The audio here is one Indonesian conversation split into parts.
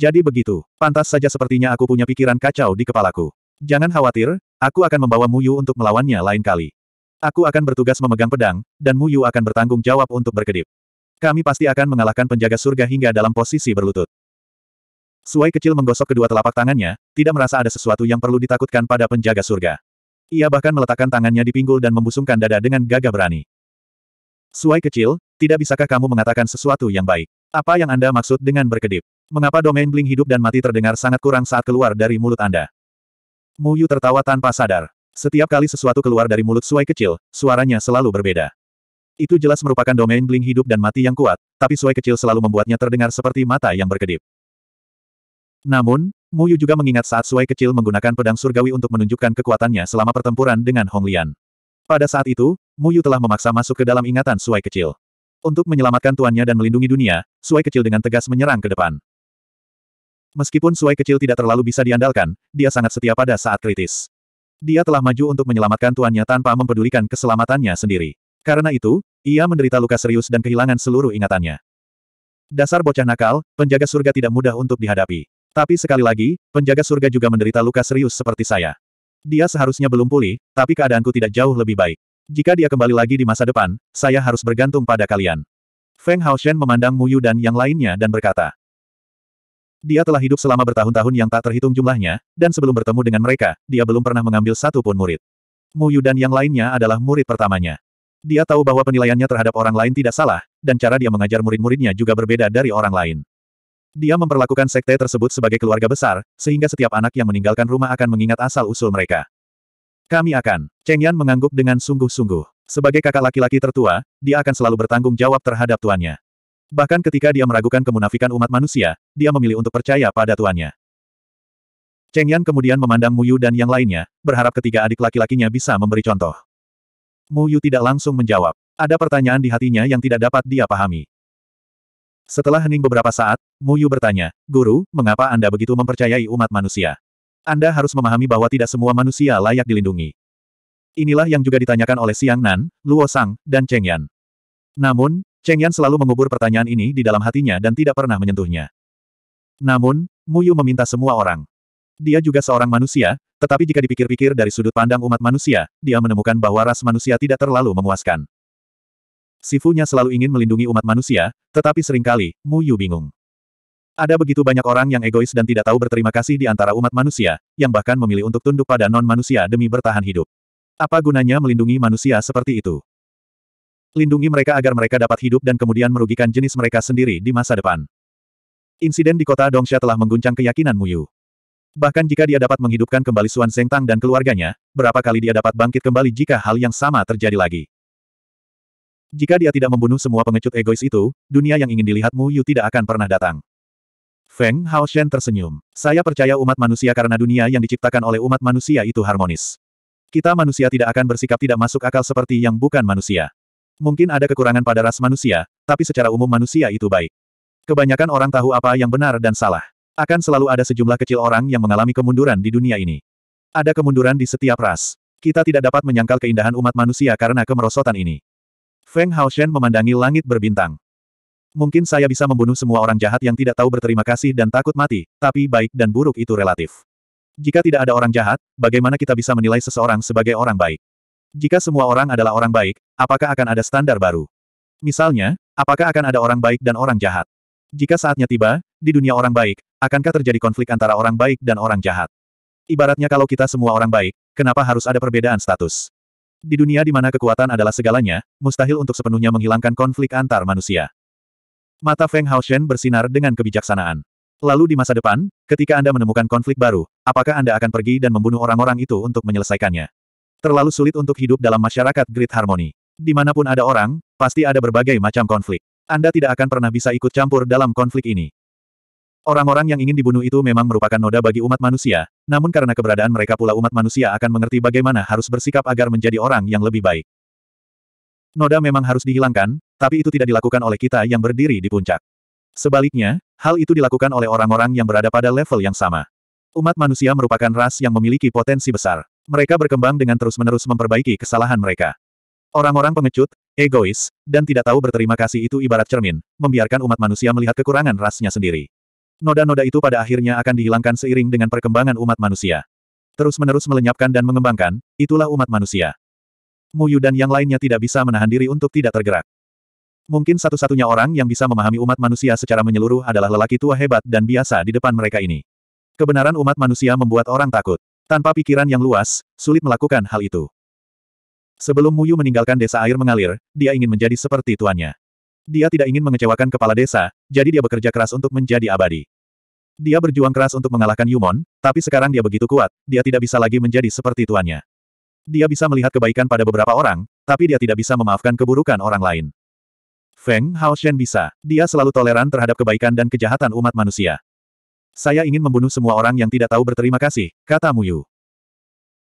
Jadi begitu, pantas saja sepertinya aku punya pikiran kacau di kepalaku. Jangan khawatir, aku akan membawa Muyu untuk melawannya lain kali. Aku akan bertugas memegang pedang, dan Muyu akan bertanggung jawab untuk berkedip. Kami pasti akan mengalahkan penjaga surga hingga dalam posisi berlutut. Suai kecil menggosok kedua telapak tangannya, tidak merasa ada sesuatu yang perlu ditakutkan pada penjaga surga. Ia bahkan meletakkan tangannya di pinggul dan membusungkan dada dengan gagah berani. Suai kecil, tidak bisakah kamu mengatakan sesuatu yang baik? Apa yang Anda maksud dengan berkedip? Mengapa domain bling hidup dan mati terdengar sangat kurang saat keluar dari mulut Anda? Mu Yu tertawa tanpa sadar. Setiap kali sesuatu keluar dari mulut Suai kecil, suaranya selalu berbeda. Itu jelas merupakan domain bling hidup dan mati yang kuat, tapi Suai kecil selalu membuatnya terdengar seperti mata yang berkedip. Namun, Mu Yu juga mengingat saat Suai kecil menggunakan pedang surgawi untuk menunjukkan kekuatannya selama pertempuran dengan Hong Lian. Pada saat itu, Mu Yu telah memaksa masuk ke dalam ingatan Suai kecil. Untuk menyelamatkan tuannya dan melindungi dunia, Suai kecil dengan tegas menyerang ke depan. Meskipun Suai kecil tidak terlalu bisa diandalkan, dia sangat setia pada saat kritis. Dia telah maju untuk menyelamatkan tuannya tanpa mempedulikan keselamatannya sendiri. Karena itu, ia menderita luka serius dan kehilangan seluruh ingatannya. Dasar bocah nakal, penjaga surga tidak mudah untuk dihadapi. Tapi sekali lagi, penjaga surga juga menderita luka serius seperti saya. Dia seharusnya belum pulih, tapi keadaanku tidak jauh lebih baik. Jika dia kembali lagi di masa depan, saya harus bergantung pada kalian. Feng Haoshen memandang Mu Yu dan yang lainnya dan berkata, dia telah hidup selama bertahun-tahun yang tak terhitung jumlahnya, dan sebelum bertemu dengan mereka, dia belum pernah mengambil satu pun murid. Yu dan yang lainnya adalah murid pertamanya. Dia tahu bahwa penilaiannya terhadap orang lain tidak salah, dan cara dia mengajar murid-muridnya juga berbeda dari orang lain. Dia memperlakukan sekte tersebut sebagai keluarga besar, sehingga setiap anak yang meninggalkan rumah akan mengingat asal-usul mereka. Kami akan. Cheng Yan mengangguk dengan sungguh-sungguh. Sebagai kakak laki-laki tertua, dia akan selalu bertanggung jawab terhadap tuannya. Bahkan ketika dia meragukan kemunafikan umat manusia, dia memilih untuk percaya pada tuannya. Cheng Yan kemudian memandang Mu Yu dan yang lainnya, berharap ketiga adik laki-lakinya bisa memberi contoh. Mu Yu tidak langsung menjawab. Ada pertanyaan di hatinya yang tidak dapat dia pahami. Setelah hening beberapa saat, Mu Yu bertanya, Guru, mengapa Anda begitu mempercayai umat manusia? Anda harus memahami bahwa tidak semua manusia layak dilindungi. Inilah yang juga ditanyakan oleh Siang Nan, Luo Sang, dan Cheng Yan. Namun, Cheng Yan selalu mengubur pertanyaan ini di dalam hatinya dan tidak pernah menyentuhnya. Namun, Mu Yu meminta semua orang. Dia juga seorang manusia, tetapi jika dipikir-pikir dari sudut pandang umat manusia, dia menemukan bahwa ras manusia tidak terlalu memuaskan. Sifunya selalu ingin melindungi umat manusia, tetapi seringkali, Yu bingung. Ada begitu banyak orang yang egois dan tidak tahu berterima kasih di antara umat manusia, yang bahkan memilih untuk tunduk pada non-manusia demi bertahan hidup. Apa gunanya melindungi manusia seperti itu? Lindungi mereka agar mereka dapat hidup dan kemudian merugikan jenis mereka sendiri di masa depan. Insiden di kota Dongsha telah mengguncang keyakinan Muyu. Bahkan jika dia dapat menghidupkan kembali Suan Tang dan keluarganya, berapa kali dia dapat bangkit kembali jika hal yang sama terjadi lagi. Jika dia tidak membunuh semua pengecut egois itu, dunia yang ingin dilihat Yu tidak akan pernah datang. Feng Hao Shen tersenyum. Saya percaya umat manusia karena dunia yang diciptakan oleh umat manusia itu harmonis. Kita manusia tidak akan bersikap tidak masuk akal seperti yang bukan manusia. Mungkin ada kekurangan pada ras manusia, tapi secara umum manusia itu baik. Kebanyakan orang tahu apa yang benar dan salah. Akan selalu ada sejumlah kecil orang yang mengalami kemunduran di dunia ini. Ada kemunduran di setiap ras. Kita tidak dapat menyangkal keindahan umat manusia karena kemerosotan ini. Feng Haoshen memandangi langit berbintang. Mungkin saya bisa membunuh semua orang jahat yang tidak tahu berterima kasih dan takut mati, tapi baik dan buruk itu relatif. Jika tidak ada orang jahat, bagaimana kita bisa menilai seseorang sebagai orang baik? Jika semua orang adalah orang baik, apakah akan ada standar baru? Misalnya, apakah akan ada orang baik dan orang jahat? Jika saatnya tiba, di dunia orang baik, akankah terjadi konflik antara orang baik dan orang jahat? Ibaratnya kalau kita semua orang baik, kenapa harus ada perbedaan status? Di dunia di mana kekuatan adalah segalanya, mustahil untuk sepenuhnya menghilangkan konflik antar manusia. Mata Feng Haoshen bersinar dengan kebijaksanaan. Lalu di masa depan, ketika Anda menemukan konflik baru, apakah Anda akan pergi dan membunuh orang-orang itu untuk menyelesaikannya? Terlalu sulit untuk hidup dalam masyarakat grid harmoni. Dimanapun ada orang, pasti ada berbagai macam konflik. Anda tidak akan pernah bisa ikut campur dalam konflik ini. Orang-orang yang ingin dibunuh itu memang merupakan noda bagi umat manusia, namun karena keberadaan mereka pula umat manusia akan mengerti bagaimana harus bersikap agar menjadi orang yang lebih baik. Noda memang harus dihilangkan, tapi itu tidak dilakukan oleh kita yang berdiri di puncak. Sebaliknya, hal itu dilakukan oleh orang-orang yang berada pada level yang sama. Umat manusia merupakan ras yang memiliki potensi besar. Mereka berkembang dengan terus-menerus memperbaiki kesalahan mereka. Orang-orang pengecut, egois, dan tidak tahu berterima kasih itu ibarat cermin, membiarkan umat manusia melihat kekurangan rasnya sendiri. Noda-noda itu pada akhirnya akan dihilangkan seiring dengan perkembangan umat manusia. Terus-menerus melenyapkan dan mengembangkan, itulah umat manusia. Muyu dan yang lainnya tidak bisa menahan diri untuk tidak tergerak. Mungkin satu-satunya orang yang bisa memahami umat manusia secara menyeluruh adalah lelaki tua hebat dan biasa di depan mereka ini. Kebenaran umat manusia membuat orang takut. Tanpa pikiran yang luas, sulit melakukan hal itu. Sebelum Muyu meninggalkan desa air mengalir, dia ingin menjadi seperti tuannya. Dia tidak ingin mengecewakan kepala desa, jadi dia bekerja keras untuk menjadi abadi. Dia berjuang keras untuk mengalahkan Yumon, tapi sekarang dia begitu kuat, dia tidak bisa lagi menjadi seperti tuannya. Dia bisa melihat kebaikan pada beberapa orang, tapi dia tidak bisa memaafkan keburukan orang lain. Feng Hao Shen bisa. Dia selalu toleran terhadap kebaikan dan kejahatan umat manusia. Saya ingin membunuh semua orang yang tidak tahu berterima kasih, kata Muyu.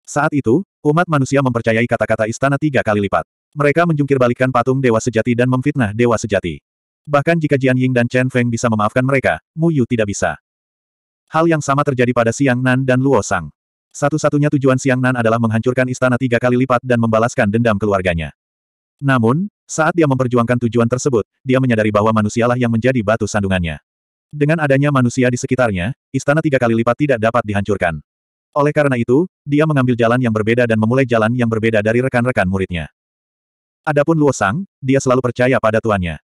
Saat itu, umat manusia mempercayai kata-kata istana tiga kali lipat. Mereka menjungkir patung dewa sejati dan memfitnah dewa sejati. Bahkan jika Jian Ying dan Chen Feng bisa memaafkan mereka, Mu Yu tidak bisa. Hal yang sama terjadi pada Siang Nan dan Luo Sang. Satu-satunya tujuan Siang Nan adalah menghancurkan istana tiga kali lipat dan membalaskan dendam keluarganya. Namun, saat dia memperjuangkan tujuan tersebut, dia menyadari bahwa manusialah yang menjadi batu sandungannya. Dengan adanya manusia di sekitarnya, istana tiga kali lipat tidak dapat dihancurkan. Oleh karena itu, dia mengambil jalan yang berbeda dan memulai jalan yang berbeda dari rekan-rekan muridnya. Adapun Luo Sang, dia selalu percaya pada tuannya.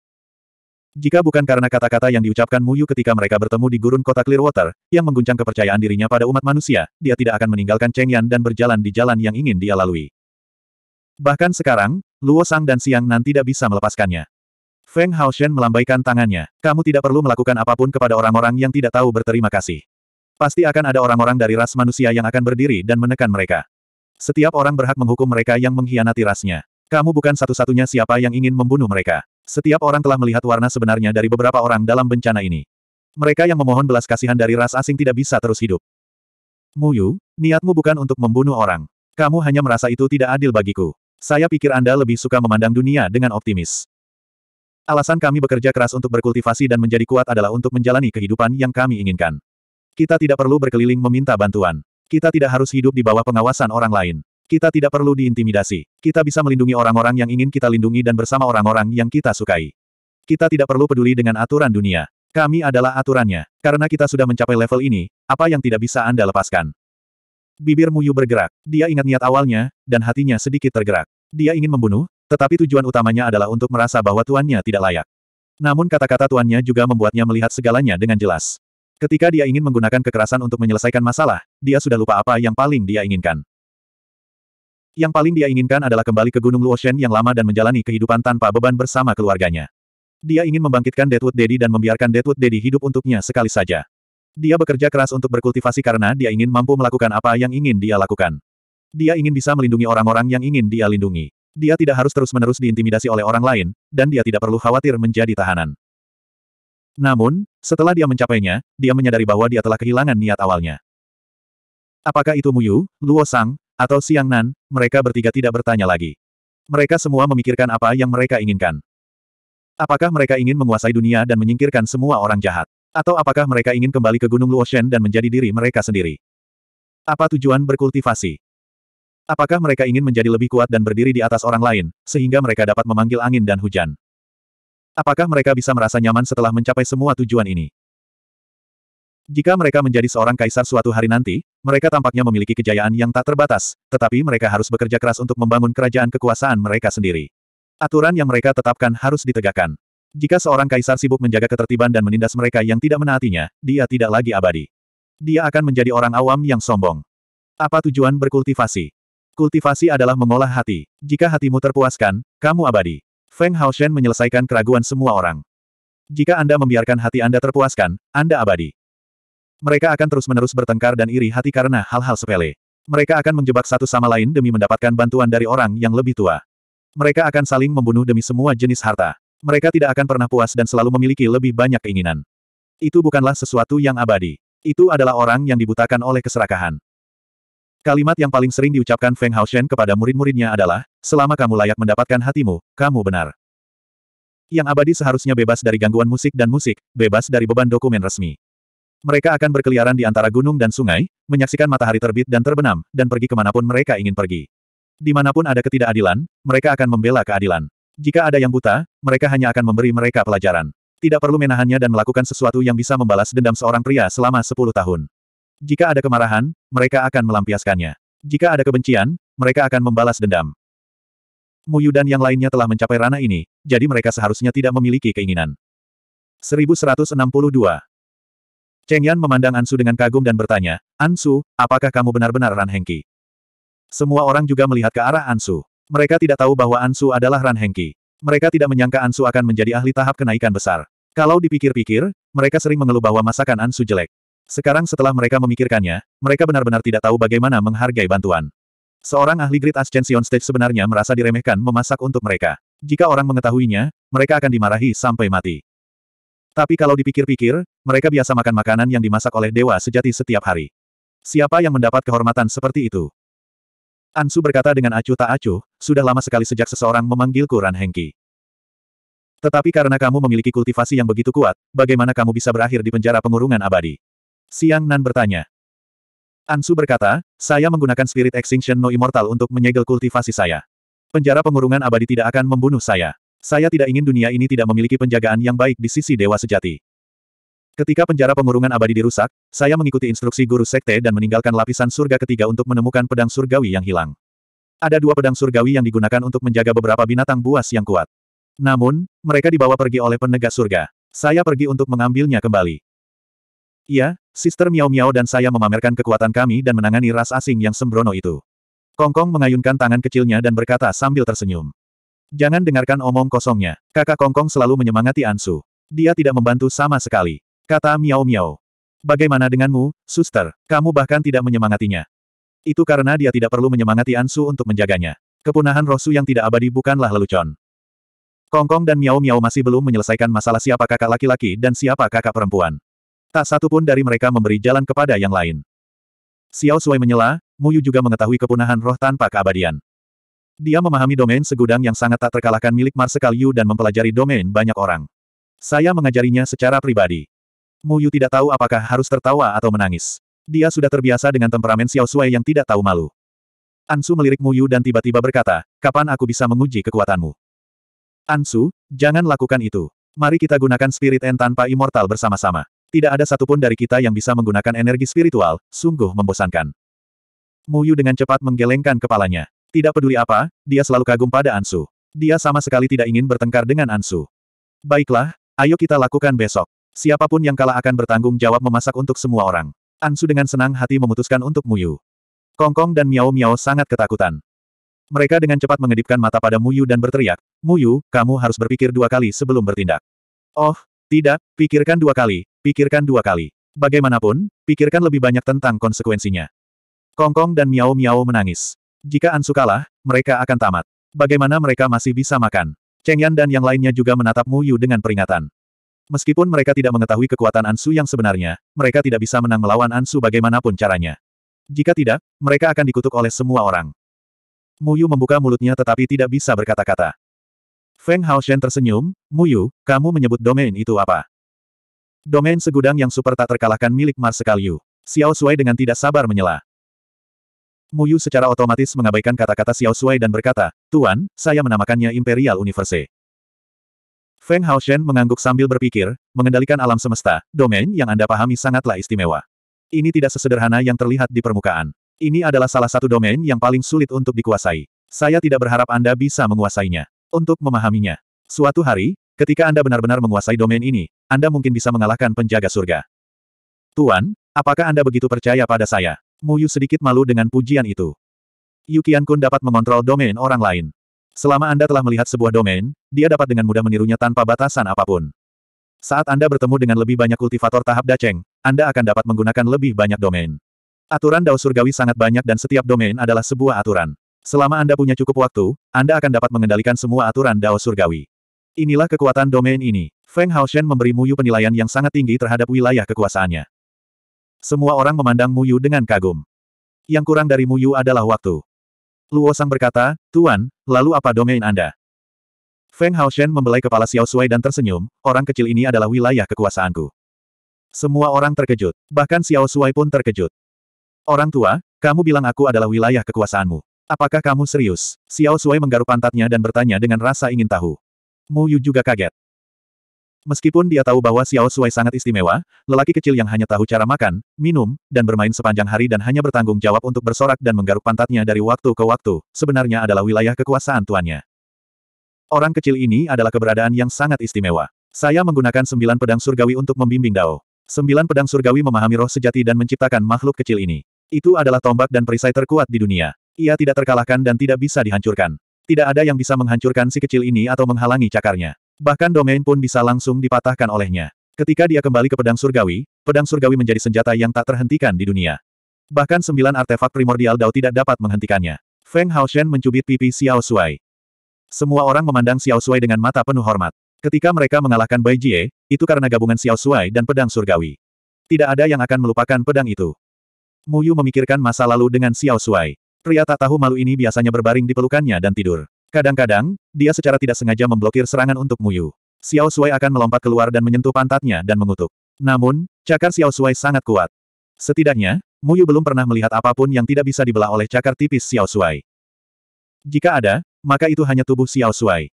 Jika bukan karena kata-kata yang diucapkan Mu Yu ketika mereka bertemu di gurun kota Clearwater, yang mengguncang kepercayaan dirinya pada umat manusia, dia tidak akan meninggalkan Cheng Yan dan berjalan di jalan yang ingin dia lalui. Bahkan sekarang, Luo Sang dan Siang Nan tidak bisa melepaskannya. Feng Hao Shen melambaikan tangannya. Kamu tidak perlu melakukan apapun kepada orang-orang yang tidak tahu berterima kasih. Pasti akan ada orang-orang dari ras manusia yang akan berdiri dan menekan mereka. Setiap orang berhak menghukum mereka yang mengkhianati rasnya. Kamu bukan satu-satunya siapa yang ingin membunuh mereka. Setiap orang telah melihat warna sebenarnya dari beberapa orang dalam bencana ini. Mereka yang memohon belas kasihan dari ras asing tidak bisa terus hidup. Muyu, niatmu bukan untuk membunuh orang. Kamu hanya merasa itu tidak adil bagiku. Saya pikir Anda lebih suka memandang dunia dengan optimis. Alasan kami bekerja keras untuk berkultivasi dan menjadi kuat adalah untuk menjalani kehidupan yang kami inginkan. Kita tidak perlu berkeliling meminta bantuan. Kita tidak harus hidup di bawah pengawasan orang lain. Kita tidak perlu diintimidasi. Kita bisa melindungi orang-orang yang ingin kita lindungi dan bersama orang-orang yang kita sukai. Kita tidak perlu peduli dengan aturan dunia. Kami adalah aturannya. Karena kita sudah mencapai level ini, apa yang tidak bisa Anda lepaskan? Bibir Muyu bergerak. Dia ingat niat awalnya, dan hatinya sedikit tergerak. Dia ingin membunuh, tetapi tujuan utamanya adalah untuk merasa bahwa tuannya tidak layak. Namun kata-kata tuannya juga membuatnya melihat segalanya dengan jelas. Ketika dia ingin menggunakan kekerasan untuk menyelesaikan masalah, dia sudah lupa apa yang paling dia inginkan. Yang paling dia inginkan adalah kembali ke Gunung Luoshen yang lama dan menjalani kehidupan tanpa beban bersama keluarganya. Dia ingin membangkitkan Deadwood Daddy dan membiarkan Deadwood Daddy hidup untuknya sekali saja. Dia bekerja keras untuk berkultivasi karena dia ingin mampu melakukan apa yang ingin dia lakukan. Dia ingin bisa melindungi orang-orang yang ingin dia lindungi. Dia tidak harus terus-menerus diintimidasi oleh orang lain, dan dia tidak perlu khawatir menjadi tahanan. Namun, setelah dia mencapainya, dia menyadari bahwa dia telah kehilangan niat awalnya. Apakah itu Muyu, Luo Sang, atau Siang Nan, mereka bertiga tidak bertanya lagi. Mereka semua memikirkan apa yang mereka inginkan. Apakah mereka ingin menguasai dunia dan menyingkirkan semua orang jahat? Atau apakah mereka ingin kembali ke Gunung Luoshen dan menjadi diri mereka sendiri? Apa tujuan berkultivasi? Apakah mereka ingin menjadi lebih kuat dan berdiri di atas orang lain, sehingga mereka dapat memanggil angin dan hujan? Apakah mereka bisa merasa nyaman setelah mencapai semua tujuan ini? Jika mereka menjadi seorang kaisar suatu hari nanti, mereka tampaknya memiliki kejayaan yang tak terbatas, tetapi mereka harus bekerja keras untuk membangun kerajaan kekuasaan mereka sendiri. Aturan yang mereka tetapkan harus ditegakkan. Jika seorang kaisar sibuk menjaga ketertiban dan menindas mereka yang tidak menaatinya, dia tidak lagi abadi. Dia akan menjadi orang awam yang sombong. Apa tujuan berkultivasi? Kultivasi adalah mengolah hati. Jika hatimu terpuaskan, kamu abadi. Feng Hao Shen menyelesaikan keraguan semua orang. Jika Anda membiarkan hati Anda terpuaskan, Anda abadi. Mereka akan terus-menerus bertengkar dan iri hati karena hal-hal sepele. Mereka akan menjebak satu sama lain demi mendapatkan bantuan dari orang yang lebih tua. Mereka akan saling membunuh demi semua jenis harta. Mereka tidak akan pernah puas dan selalu memiliki lebih banyak keinginan. Itu bukanlah sesuatu yang abadi. Itu adalah orang yang dibutakan oleh keserakahan. Kalimat yang paling sering diucapkan Feng Haoshen kepada murid-muridnya adalah, selama kamu layak mendapatkan hatimu, kamu benar. Yang abadi seharusnya bebas dari gangguan musik dan musik, bebas dari beban dokumen resmi. Mereka akan berkeliaran di antara gunung dan sungai, menyaksikan matahari terbit dan terbenam, dan pergi kemanapun mereka ingin pergi. Dimanapun ada ketidakadilan, mereka akan membela keadilan. Jika ada yang buta, mereka hanya akan memberi mereka pelajaran. Tidak perlu menahannya dan melakukan sesuatu yang bisa membalas dendam seorang pria selama 10 tahun. Jika ada kemarahan, mereka akan melampiaskannya. Jika ada kebencian, mereka akan membalas dendam. Muyu dan yang lainnya telah mencapai ranah ini, jadi mereka seharusnya tidak memiliki keinginan. 1162 Cheng Yan memandang Ansu dengan kagum dan bertanya, Ansu, apakah kamu benar-benar Ran Hengki? Semua orang juga melihat ke arah Ansu. Mereka tidak tahu bahwa Ansu adalah Ran Hengki. Mereka tidak menyangka Ansu akan menjadi ahli tahap kenaikan besar. Kalau dipikir-pikir, mereka sering mengeluh bahwa masakan Ansu jelek. Sekarang setelah mereka memikirkannya, mereka benar-benar tidak tahu bagaimana menghargai bantuan. Seorang ahli Great Ascension Stage sebenarnya merasa diremehkan memasak untuk mereka. Jika orang mengetahuinya, mereka akan dimarahi sampai mati. Tapi kalau dipikir-pikir, mereka biasa makan makanan yang dimasak oleh dewa sejati setiap hari. Siapa yang mendapat kehormatan seperti itu? Ansu berkata dengan acuh tak acuh, sudah lama sekali sejak seseorang memanggilku Ran Hengki. Tetapi karena kamu memiliki kultivasi yang begitu kuat, bagaimana kamu bisa berakhir di penjara pengurungan abadi? Siang Nan bertanya. Ansu berkata, saya menggunakan Spirit Extinction No Immortal untuk menyegel kultivasi saya. Penjara pengurungan abadi tidak akan membunuh saya. Saya tidak ingin dunia ini tidak memiliki penjagaan yang baik di sisi Dewa Sejati. Ketika penjara pengurungan abadi dirusak, saya mengikuti instruksi guru sekte dan meninggalkan lapisan surga ketiga untuk menemukan pedang surgawi yang hilang. Ada dua pedang surgawi yang digunakan untuk menjaga beberapa binatang buas yang kuat. Namun, mereka dibawa pergi oleh penegak surga. Saya pergi untuk mengambilnya kembali. Iya, Sister Miao Miao dan saya memamerkan kekuatan kami dan menangani ras asing yang sembrono itu. Kongkong mengayunkan tangan kecilnya dan berkata sambil tersenyum. Jangan dengarkan omong kosongnya. Kakak Kongkong selalu menyemangati Ansu. Dia tidak membantu sama sekali. Kata Miao Miao. Bagaimana denganmu, suster? Kamu bahkan tidak menyemangatinya. Itu karena dia tidak perlu menyemangati Ansu untuk menjaganya. Kepunahan Rosu yang tidak abadi bukanlah lelucon. Kongkong dan Miao Miao masih belum menyelesaikan masalah siapa kakak laki-laki dan siapa kakak perempuan. Tak satu pun dari mereka memberi jalan kepada yang lain. Xiao Sui menyela, Mu Yu juga mengetahui kepunahan roh tanpa keabadian. Dia memahami domain segudang yang sangat tak terkalahkan milik Marsekal Yu dan mempelajari domain banyak orang. Saya mengajarinya secara pribadi. Mu Yu tidak tahu apakah harus tertawa atau menangis. Dia sudah terbiasa dengan temperamen Xiao Sui yang tidak tahu malu. Ansu melirik Mu Yu dan tiba-tiba berkata, kapan aku bisa menguji kekuatanmu? Ansu, jangan lakukan itu. Mari kita gunakan spirit N tanpa immortal bersama-sama. Tidak ada satupun dari kita yang bisa menggunakan energi spiritual, sungguh membosankan. Mu Yu dengan cepat menggelengkan kepalanya. Tidak peduli apa, dia selalu kagum pada Ansu. Dia sama sekali tidak ingin bertengkar dengan Ansu. Baiklah, ayo kita lakukan besok. Siapapun yang kalah akan bertanggung jawab memasak untuk semua orang. Ansu dengan senang hati memutuskan untuk Mu Yu. Kongkong dan Miao Miao sangat ketakutan. Mereka dengan cepat mengedipkan mata pada Mu Yu dan berteriak, Mu Yu, kamu harus berpikir dua kali sebelum bertindak. Oh, tidak, pikirkan dua kali, Pikirkan dua kali. Bagaimanapun, pikirkan lebih banyak tentang konsekuensinya. Kongkong dan Miao Miao menangis. Jika Ansu kalah, mereka akan tamat. Bagaimana mereka masih bisa makan? Cheng Yan dan yang lainnya juga menatap Mu Yu dengan peringatan. Meskipun mereka tidak mengetahui kekuatan Ansu yang sebenarnya, mereka tidak bisa menang melawan Ansu bagaimanapun caranya. Jika tidak, mereka akan dikutuk oleh semua orang. Mu Yu membuka mulutnya tetapi tidak bisa berkata-kata. Feng Haoshen tersenyum, Mu Yu, kamu menyebut domain itu apa? Domain segudang yang super tak terkalahkan milik Mars Yu. Xiao Sui dengan tidak sabar menyela. Mu Yu secara otomatis mengabaikan kata-kata Xiao Sui dan berkata, Tuan, saya menamakannya Imperial Universe. Feng Hao Shen mengangguk sambil berpikir, mengendalikan alam semesta, domain yang Anda pahami sangatlah istimewa. Ini tidak sesederhana yang terlihat di permukaan. Ini adalah salah satu domain yang paling sulit untuk dikuasai. Saya tidak berharap Anda bisa menguasainya. Untuk memahaminya, suatu hari, Ketika Anda benar-benar menguasai domain ini, Anda mungkin bisa mengalahkan penjaga surga. Tuan, apakah Anda begitu percaya pada saya? Muyu sedikit malu dengan pujian itu. Yukian Kun dapat mengontrol domain orang lain. Selama Anda telah melihat sebuah domain, dia dapat dengan mudah menirunya tanpa batasan apapun. Saat Anda bertemu dengan lebih banyak kultivator tahap daceng, Anda akan dapat menggunakan lebih banyak domain. Aturan Dao Surgawi sangat banyak dan setiap domain adalah sebuah aturan. Selama Anda punya cukup waktu, Anda akan dapat mengendalikan semua aturan Dao Surgawi. Inilah kekuatan domain ini. Feng Haoshen memberi Muyu penilaian yang sangat tinggi terhadap wilayah kekuasaannya. Semua orang memandang Muyu dengan kagum. Yang kurang dari Muyu adalah waktu. Luo Sang berkata, Tuan, lalu apa domain Anda? Feng Haoshen membelai kepala Xiao Sui dan tersenyum, orang kecil ini adalah wilayah kekuasaanku. Semua orang terkejut, bahkan Xiao Sui pun terkejut. Orang tua, kamu bilang aku adalah wilayah kekuasaanmu. Apakah kamu serius? Xiao Sui menggaruk pantatnya dan bertanya dengan rasa ingin tahu. Mu Yu juga kaget. Meskipun dia tahu bahwa Xiao Suai sangat istimewa, lelaki kecil yang hanya tahu cara makan, minum, dan bermain sepanjang hari dan hanya bertanggung jawab untuk bersorak dan menggaruk pantatnya dari waktu ke waktu, sebenarnya adalah wilayah kekuasaan tuannya. Orang kecil ini adalah keberadaan yang sangat istimewa. Saya menggunakan sembilan pedang surgawi untuk membimbing Dao. Sembilan pedang surgawi memahami roh sejati dan menciptakan makhluk kecil ini. Itu adalah tombak dan perisai terkuat di dunia. Ia tidak terkalahkan dan tidak bisa dihancurkan. Tidak ada yang bisa menghancurkan si kecil ini atau menghalangi cakarnya. Bahkan domain pun bisa langsung dipatahkan olehnya. Ketika dia kembali ke pedang surgawi, pedang surgawi menjadi senjata yang tak terhentikan di dunia. Bahkan sembilan artefak primordial Dao tidak dapat menghentikannya. Feng Haoshen mencubit pipi Xiao Shuai. Semua orang memandang Xiao Shuai dengan mata penuh hormat. Ketika mereka mengalahkan Bai Jie, itu karena gabungan Xiao Shuai dan pedang surgawi. Tidak ada yang akan melupakan pedang itu. Mu Yu memikirkan masa lalu dengan Xiao Shuai. Pria tak tahu malu ini biasanya berbaring di pelukannya dan tidur. Kadang-kadang, dia secara tidak sengaja memblokir serangan untuk Muyu. Xiao Sui akan melompat keluar dan menyentuh pantatnya dan mengutuk. Namun, cakar Xiao Sui sangat kuat. Setidaknya, Muyu belum pernah melihat apapun yang tidak bisa dibelah oleh cakar tipis Xiao Sui. Jika ada, maka itu hanya tubuh Xiao Sui.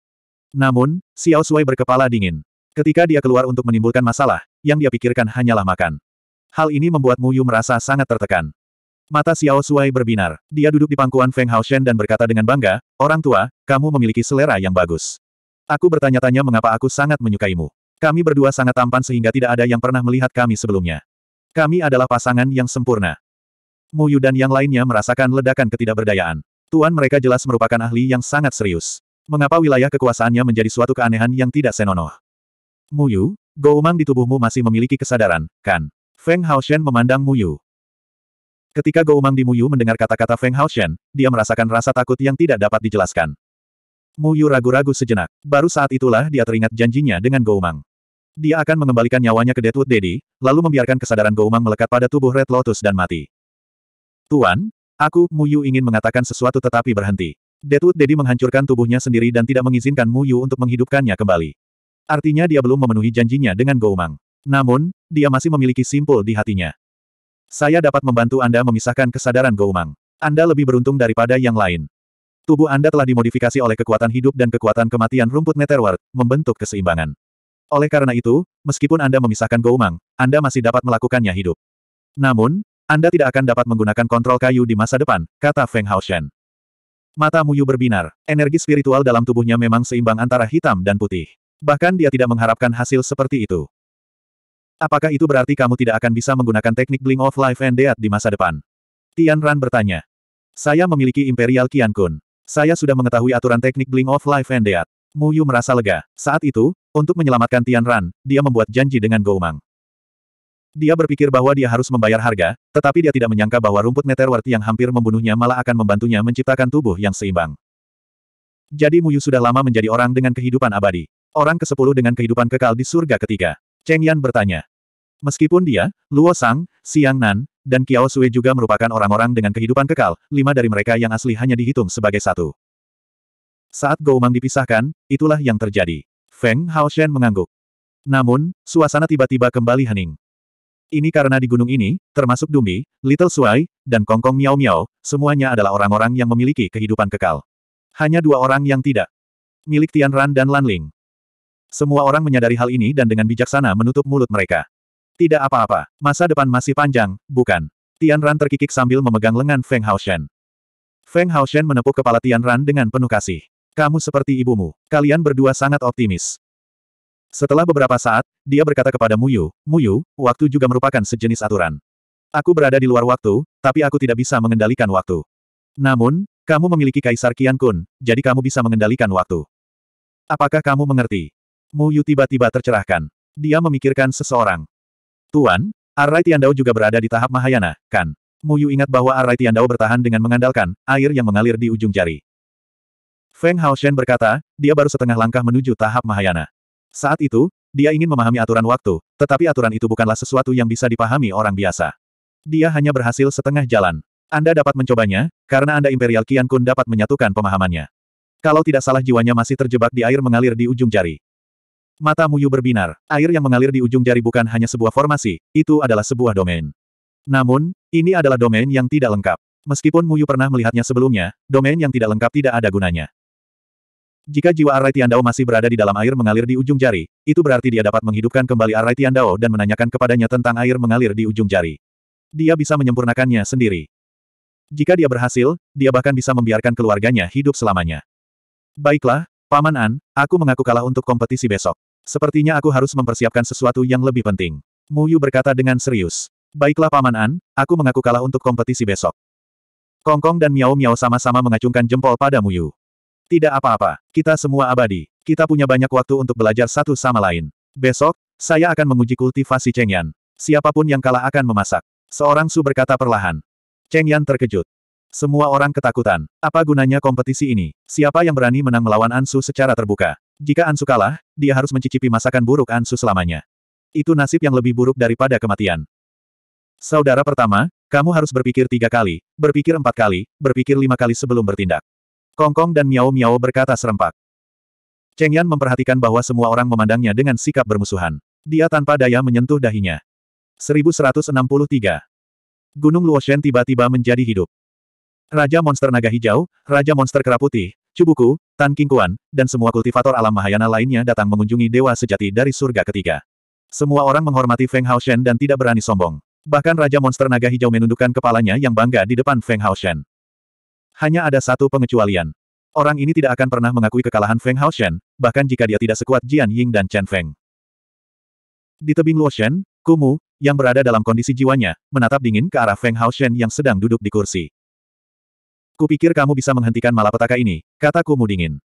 Namun, Xiao Sui berkepala dingin. Ketika dia keluar untuk menimbulkan masalah, yang dia pikirkan hanyalah makan. Hal ini membuat Muyu merasa sangat tertekan. Mata Xiao Suai berbinar. Dia duduk di pangkuan Feng Hao Shen dan berkata dengan bangga, Orang tua, kamu memiliki selera yang bagus. Aku bertanya-tanya mengapa aku sangat menyukaimu. Kami berdua sangat tampan sehingga tidak ada yang pernah melihat kami sebelumnya. Kami adalah pasangan yang sempurna. Mu Yu dan yang lainnya merasakan ledakan ketidakberdayaan. Tuan mereka jelas merupakan ahli yang sangat serius. Mengapa wilayah kekuasaannya menjadi suatu keanehan yang tidak senonoh? Mu Yu, Mang di tubuhmu masih memiliki kesadaran, kan? Feng Hao Shen memandang Mu Yu. Ketika Mang di Muyu mendengar kata-kata Feng Hao Shen, dia merasakan rasa takut yang tidak dapat dijelaskan. Muyu ragu-ragu sejenak. Baru saat itulah dia teringat janjinya dengan Mang. Dia akan mengembalikan nyawanya ke Deadwood Daddy, lalu membiarkan kesadaran Mang melekat pada tubuh Red Lotus dan mati. Tuan, aku, Muyu ingin mengatakan sesuatu tetapi berhenti. Deadwood Daddy menghancurkan tubuhnya sendiri dan tidak mengizinkan Muyu untuk menghidupkannya kembali. Artinya dia belum memenuhi janjinya dengan Mang. Namun, dia masih memiliki simpul di hatinya. Saya dapat membantu Anda memisahkan kesadaran Goumang. Anda lebih beruntung daripada yang lain. Tubuh Anda telah dimodifikasi oleh kekuatan hidup dan kekuatan kematian rumput Netherworld, membentuk keseimbangan. Oleh karena itu, meskipun Anda memisahkan Goumang, Anda masih dapat melakukannya hidup. Namun, Anda tidak akan dapat menggunakan kontrol kayu di masa depan, kata Feng Shen. Mata Muyu berbinar, energi spiritual dalam tubuhnya memang seimbang antara hitam dan putih. Bahkan dia tidak mengharapkan hasil seperti itu. Apakah itu berarti kamu tidak akan bisa menggunakan teknik Bling of Life and Death di masa depan? Tian Ran bertanya. Saya memiliki Imperial Qian Kun. Saya sudah mengetahui aturan teknik Bling of Life and Death. Mu Yu merasa lega. Saat itu, untuk menyelamatkan Tian Ran, dia membuat janji dengan Mang. Dia berpikir bahwa dia harus membayar harga, tetapi dia tidak menyangka bahwa rumput Netherworld yang hampir membunuhnya malah akan membantunya menciptakan tubuh yang seimbang. Jadi Mu Yu sudah lama menjadi orang dengan kehidupan abadi. Orang ke-10 dengan kehidupan kekal di surga ketiga. Cheng Yan bertanya. Meskipun dia, Luo Sang, Xiang Nan, dan Kiao Sui juga merupakan orang-orang dengan kehidupan kekal, lima dari mereka yang asli hanya dihitung sebagai satu. Saat Goumang dipisahkan, itulah yang terjadi. Feng Hao Shen mengangguk. Namun, suasana tiba-tiba kembali hening. Ini karena di gunung ini, termasuk Dumi, Little Suai, dan Kongkong Miao Miao, semuanya adalah orang-orang yang memiliki kehidupan kekal. Hanya dua orang yang tidak. Milik Tian Ran dan Lan Ling. Semua orang menyadari hal ini dan dengan bijaksana menutup mulut mereka. Tidak apa-apa, masa depan masih panjang, bukan? Tian Ran terkikik sambil memegang lengan Feng Hao Shen. Feng Hao Shen menepuk kepala Tian Ran dengan penuh kasih. Kamu seperti ibumu, kalian berdua sangat optimis. Setelah beberapa saat, dia berkata kepada Mu Yu, Mu Yu, waktu juga merupakan sejenis aturan. Aku berada di luar waktu, tapi aku tidak bisa mengendalikan waktu. Namun, kamu memiliki Kaisar Kian Kun, jadi kamu bisa mengendalikan waktu. Apakah kamu mengerti? Mu Yu tiba-tiba tercerahkan. Dia memikirkan seseorang. Tuan, Arai Tiandao juga berada di tahap Mahayana, kan? Muyu ingat bahwa Arai Tiandao bertahan dengan mengandalkan air yang mengalir di ujung jari. Feng Hao Shen berkata, dia baru setengah langkah menuju tahap Mahayana. Saat itu, dia ingin memahami aturan waktu, tetapi aturan itu bukanlah sesuatu yang bisa dipahami orang biasa. Dia hanya berhasil setengah jalan. Anda dapat mencobanya, karena Anda Imperial Qian Kun dapat menyatukan pemahamannya. Kalau tidak salah jiwanya masih terjebak di air mengalir di ujung jari. Mata Muyu berbinar, air yang mengalir di ujung jari bukan hanya sebuah formasi, itu adalah sebuah domain. Namun, ini adalah domain yang tidak lengkap. Meskipun Muyu pernah melihatnya sebelumnya, domain yang tidak lengkap tidak ada gunanya. Jika jiwa Arai Tiandao masih berada di dalam air mengalir di ujung jari, itu berarti dia dapat menghidupkan kembali Arai Tiandao dan menanyakan kepadanya tentang air mengalir di ujung jari. Dia bisa menyempurnakannya sendiri. Jika dia berhasil, dia bahkan bisa membiarkan keluarganya hidup selamanya. Baiklah, Paman An, aku mengaku kalah untuk kompetisi besok. Sepertinya aku harus mempersiapkan sesuatu yang lebih penting. Mu Yu berkata dengan serius. Baiklah Paman An, aku mengaku kalah untuk kompetisi besok. Kongkong dan Miao Miao sama-sama mengacungkan jempol pada Mu Yu. Tidak apa-apa, kita semua abadi. Kita punya banyak waktu untuk belajar satu sama lain. Besok, saya akan menguji kultivasi Cheng Yan. Siapapun yang kalah akan memasak. Seorang Su berkata perlahan. Cheng Yan terkejut. Semua orang ketakutan. Apa gunanya kompetisi ini? Siapa yang berani menang melawan Ansu secara terbuka? Jika Ansu kalah, dia harus mencicipi masakan buruk Ansu selamanya. Itu nasib yang lebih buruk daripada kematian. Saudara pertama, kamu harus berpikir tiga kali, berpikir empat kali, berpikir lima kali sebelum bertindak. Kongkong dan Miao Miao berkata serempak. Cheng Yan memperhatikan bahwa semua orang memandangnya dengan sikap bermusuhan. Dia tanpa daya menyentuh dahinya. 1163 Gunung Luoshen tiba-tiba menjadi hidup. Raja Monster Naga Hijau, Raja Monster Kera Putih, Cubuku, Tan King Kuan, dan semua kultivator alam Mahayana lainnya datang mengunjungi dewa sejati dari surga ketiga. Semua orang menghormati Feng Haoshen dan tidak berani sombong. Bahkan Raja Monster Naga Hijau menundukkan kepalanya yang bangga di depan Feng Haoshen. Hanya ada satu pengecualian. Orang ini tidak akan pernah mengakui kekalahan Feng Haoshen, bahkan jika dia tidak sekuat Jian Ying dan Chen Feng. Di tebing Luoshen, Kumu, yang berada dalam kondisi jiwanya, menatap dingin ke arah Feng Haoshen yang sedang duduk di kursi. Kupikir kamu bisa menghentikan malapetaka ini, kataku, Kumu dingin.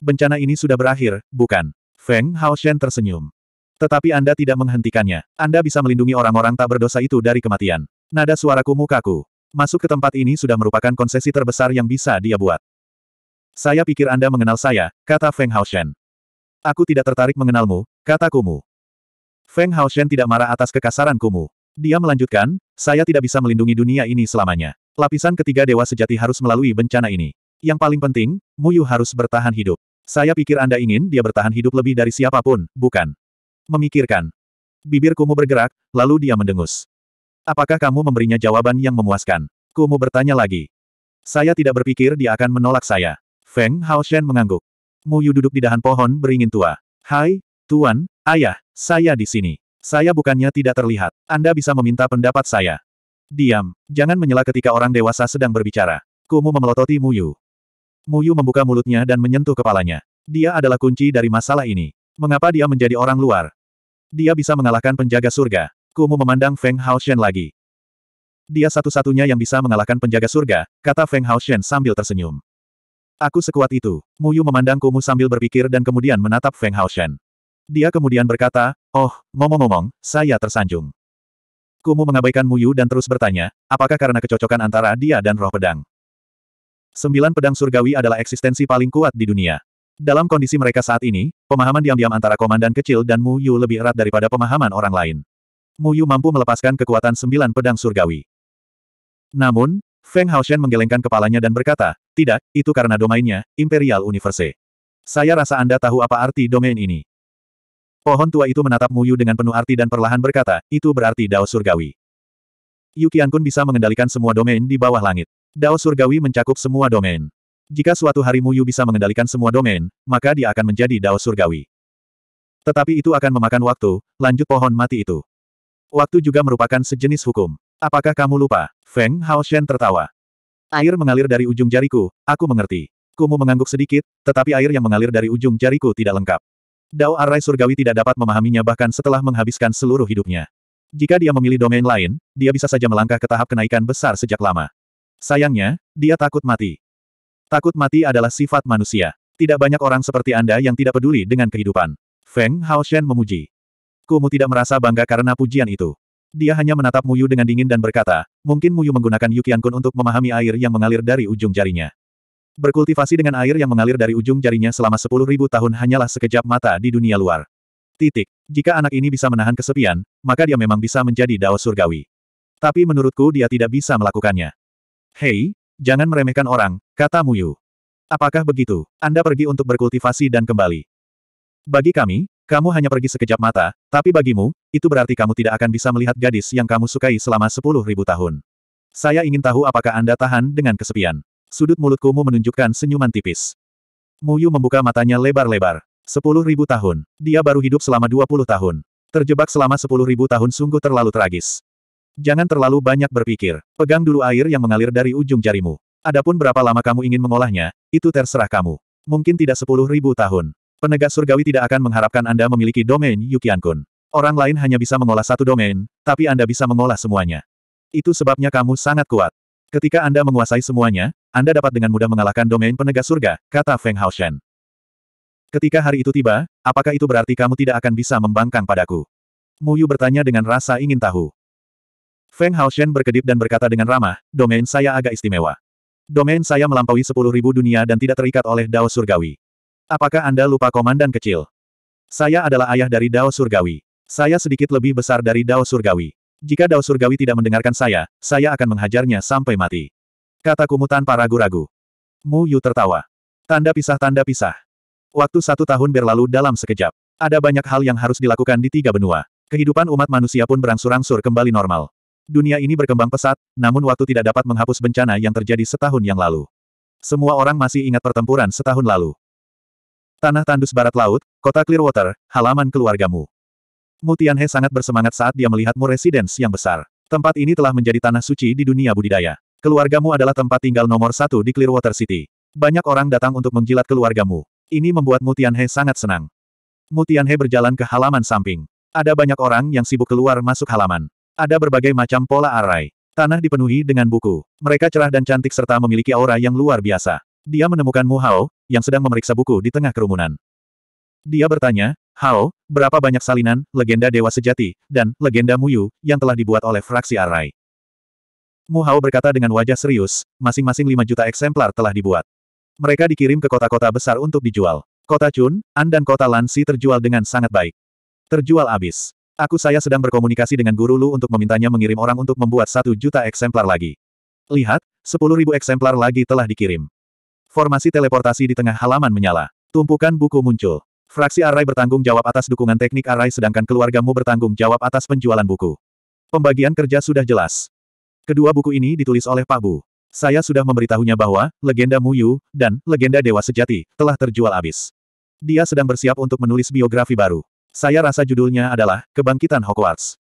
Bencana ini sudah berakhir, bukan? Feng Hao Shen tersenyum. Tetapi Anda tidak menghentikannya. Anda bisa melindungi orang-orang tak berdosa itu dari kematian. Nada suaraku mukaku. Masuk ke tempat ini sudah merupakan konsesi terbesar yang bisa dia buat. Saya pikir Anda mengenal saya, kata Feng Hao Shen. Aku tidak tertarik mengenalmu, kata Kumu. Feng Shen tidak marah atas kekasaran Kumu. Dia melanjutkan, saya tidak bisa melindungi dunia ini selamanya. Lapisan ketiga dewa sejati harus melalui bencana ini. Yang paling penting, Muyu harus bertahan hidup. Saya pikir Anda ingin dia bertahan hidup lebih dari siapapun, bukan? Memikirkan. Bibir Kumu bergerak, lalu dia mendengus. Apakah kamu memberinya jawaban yang memuaskan? Kumu bertanya lagi. Saya tidak berpikir dia akan menolak saya. Feng Hao Shen mengangguk. Muyu duduk di dahan pohon beringin tua. Hai, Tuan, Ayah, saya di sini. Saya bukannya tidak terlihat. Anda bisa meminta pendapat saya. Diam. Jangan menyela ketika orang dewasa sedang berbicara. Kumu memelototi Muyu. Muyu membuka mulutnya dan menyentuh kepalanya. Dia adalah kunci dari masalah ini. Mengapa dia menjadi orang luar? Dia bisa mengalahkan penjaga surga. Kumu memandang Feng Hao Shen lagi. Dia satu-satunya yang bisa mengalahkan penjaga surga, kata Feng Hao Shen sambil tersenyum. Aku sekuat itu. Muyu memandang Kumu sambil berpikir dan kemudian menatap Feng Hao Shen. Dia kemudian berkata, Oh, ngomong-ngomong, saya tersanjung. Kumu mengabaikan Muyu dan terus bertanya, apakah karena kecocokan antara dia dan roh pedang? Sembilan pedang surgawi adalah eksistensi paling kuat di dunia. Dalam kondisi mereka saat ini, pemahaman diam-diam antara komandan kecil dan Mu Yu lebih erat daripada pemahaman orang lain. Mu Yu mampu melepaskan kekuatan sembilan pedang surgawi. Namun, Feng Haoshen menggelengkan kepalanya dan berkata, tidak, itu karena domainnya, Imperial Universe. Saya rasa Anda tahu apa arti domain ini. Pohon tua itu menatap Muyu dengan penuh arti dan perlahan berkata, itu berarti Dao Surgawi. Yu Qiankun bisa mengendalikan semua domain di bawah langit. Dao Surgawi mencakup semua domain. Jika suatu hari Muyu bisa mengendalikan semua domain, maka dia akan menjadi Dao Surgawi. Tetapi itu akan memakan waktu, lanjut pohon mati itu. Waktu juga merupakan sejenis hukum. Apakah kamu lupa? Feng Hao Shen tertawa. Air mengalir dari ujung jariku, aku mengerti. Kumu mengangguk sedikit, tetapi air yang mengalir dari ujung jariku tidak lengkap. Dao Arai Surgawi tidak dapat memahaminya bahkan setelah menghabiskan seluruh hidupnya. Jika dia memilih domain lain, dia bisa saja melangkah ke tahap kenaikan besar sejak lama. Sayangnya, dia takut mati. Takut mati adalah sifat manusia. Tidak banyak orang seperti Anda yang tidak peduli dengan kehidupan. Feng Hao Shen memuji. Kumu tidak merasa bangga karena pujian itu. Dia hanya menatap Muyu dengan dingin dan berkata, mungkin Muyu menggunakan Yukian Kun untuk memahami air yang mengalir dari ujung jarinya. Berkultivasi dengan air yang mengalir dari ujung jarinya selama sepuluh ribu tahun hanyalah sekejap mata di dunia luar. Titik. Jika anak ini bisa menahan kesepian, maka dia memang bisa menjadi dao surgawi. Tapi menurutku dia tidak bisa melakukannya. Hei, jangan meremehkan orang, kata Muyu. Apakah begitu? Anda pergi untuk berkultivasi dan kembali. Bagi kami, kamu hanya pergi sekejap mata, tapi bagimu, itu berarti kamu tidak akan bisa melihat gadis yang kamu sukai selama sepuluh ribu tahun. Saya ingin tahu apakah Anda tahan dengan kesepian. Sudut mulut Kumu menunjukkan senyuman tipis. Muyu membuka matanya lebar-lebar. Sepuluh ribu tahun. Dia baru hidup selama dua puluh tahun. Terjebak selama sepuluh ribu tahun sungguh terlalu tragis. Jangan terlalu banyak berpikir. Pegang dulu air yang mengalir dari ujung jarimu. Adapun berapa lama kamu ingin mengolahnya, itu terserah kamu. Mungkin tidak sepuluh ribu tahun. Penegak surgawi tidak akan mengharapkan Anda memiliki domain Yukian Kun. Orang lain hanya bisa mengolah satu domain, tapi Anda bisa mengolah semuanya. Itu sebabnya kamu sangat kuat. Ketika Anda menguasai semuanya, Anda dapat dengan mudah mengalahkan domain penegak surga, kata Feng Haoshan. Ketika hari itu tiba, apakah itu berarti kamu tidak akan bisa membangkang padaku? Mu Yu bertanya dengan rasa ingin tahu. Feng Haoshan berkedip dan berkata dengan ramah, domain saya agak istimewa. Domain saya melampaui sepuluh ribu dunia dan tidak terikat oleh Dao Surgawi. Apakah Anda lupa komandan kecil? Saya adalah ayah dari Dao Surgawi. Saya sedikit lebih besar dari Dao Surgawi. Jika Dao Surgawi tidak mendengarkan saya, saya akan menghajarnya sampai mati. Kata Kumu tanpa ragu-ragu. Mu Yu tertawa. Tanda pisah-tanda pisah. Waktu satu tahun berlalu dalam sekejap. Ada banyak hal yang harus dilakukan di tiga benua. Kehidupan umat manusia pun berangsur-angsur kembali normal. Dunia ini berkembang pesat, namun waktu tidak dapat menghapus bencana yang terjadi setahun yang lalu. Semua orang masih ingat pertempuran setahun lalu. Tanah tandus barat laut, kota Clearwater, halaman keluargamu. Mu Tianhe sangat bersemangat saat dia melihat Mu Residence yang besar. Tempat ini telah menjadi tanah suci di dunia budidaya. Keluargamu adalah tempat tinggal nomor satu di Clearwater City. Banyak orang datang untuk menjilat keluargamu. Ini membuat Mu Tianhe sangat senang. Mu Tianhe berjalan ke halaman samping. Ada banyak orang yang sibuk keluar masuk halaman. Ada berbagai macam pola arai. Tanah dipenuhi dengan buku. Mereka cerah dan cantik serta memiliki aura yang luar biasa. Dia menemukan Mu Hao, yang sedang memeriksa buku di tengah kerumunan. Dia bertanya, Hao, berapa banyak salinan, legenda dewa sejati, dan legenda Muyu, yang telah dibuat oleh fraksi Arai. Mu Hao berkata dengan wajah serius, masing-masing 5 juta eksemplar telah dibuat. Mereka dikirim ke kota-kota besar untuk dijual. Kota Chun, An dan kota Lansi terjual dengan sangat baik. Terjual habis. Aku saya sedang berkomunikasi dengan guru Lu untuk memintanya mengirim orang untuk membuat satu juta eksemplar lagi. Lihat, sepuluh ribu eksemplar lagi telah dikirim. Formasi teleportasi di tengah halaman menyala. Tumpukan buku muncul. Fraksi Arai bertanggung jawab atas dukungan teknik Arai sedangkan keluargamu bertanggung jawab atas penjualan buku. Pembagian kerja sudah jelas. Kedua buku ini ditulis oleh Pak Bu. Saya sudah memberitahunya bahwa, legenda Muyu, dan legenda Dewa Sejati, telah terjual habis. Dia sedang bersiap untuk menulis biografi baru. Saya rasa judulnya adalah, Kebangkitan Hogwarts.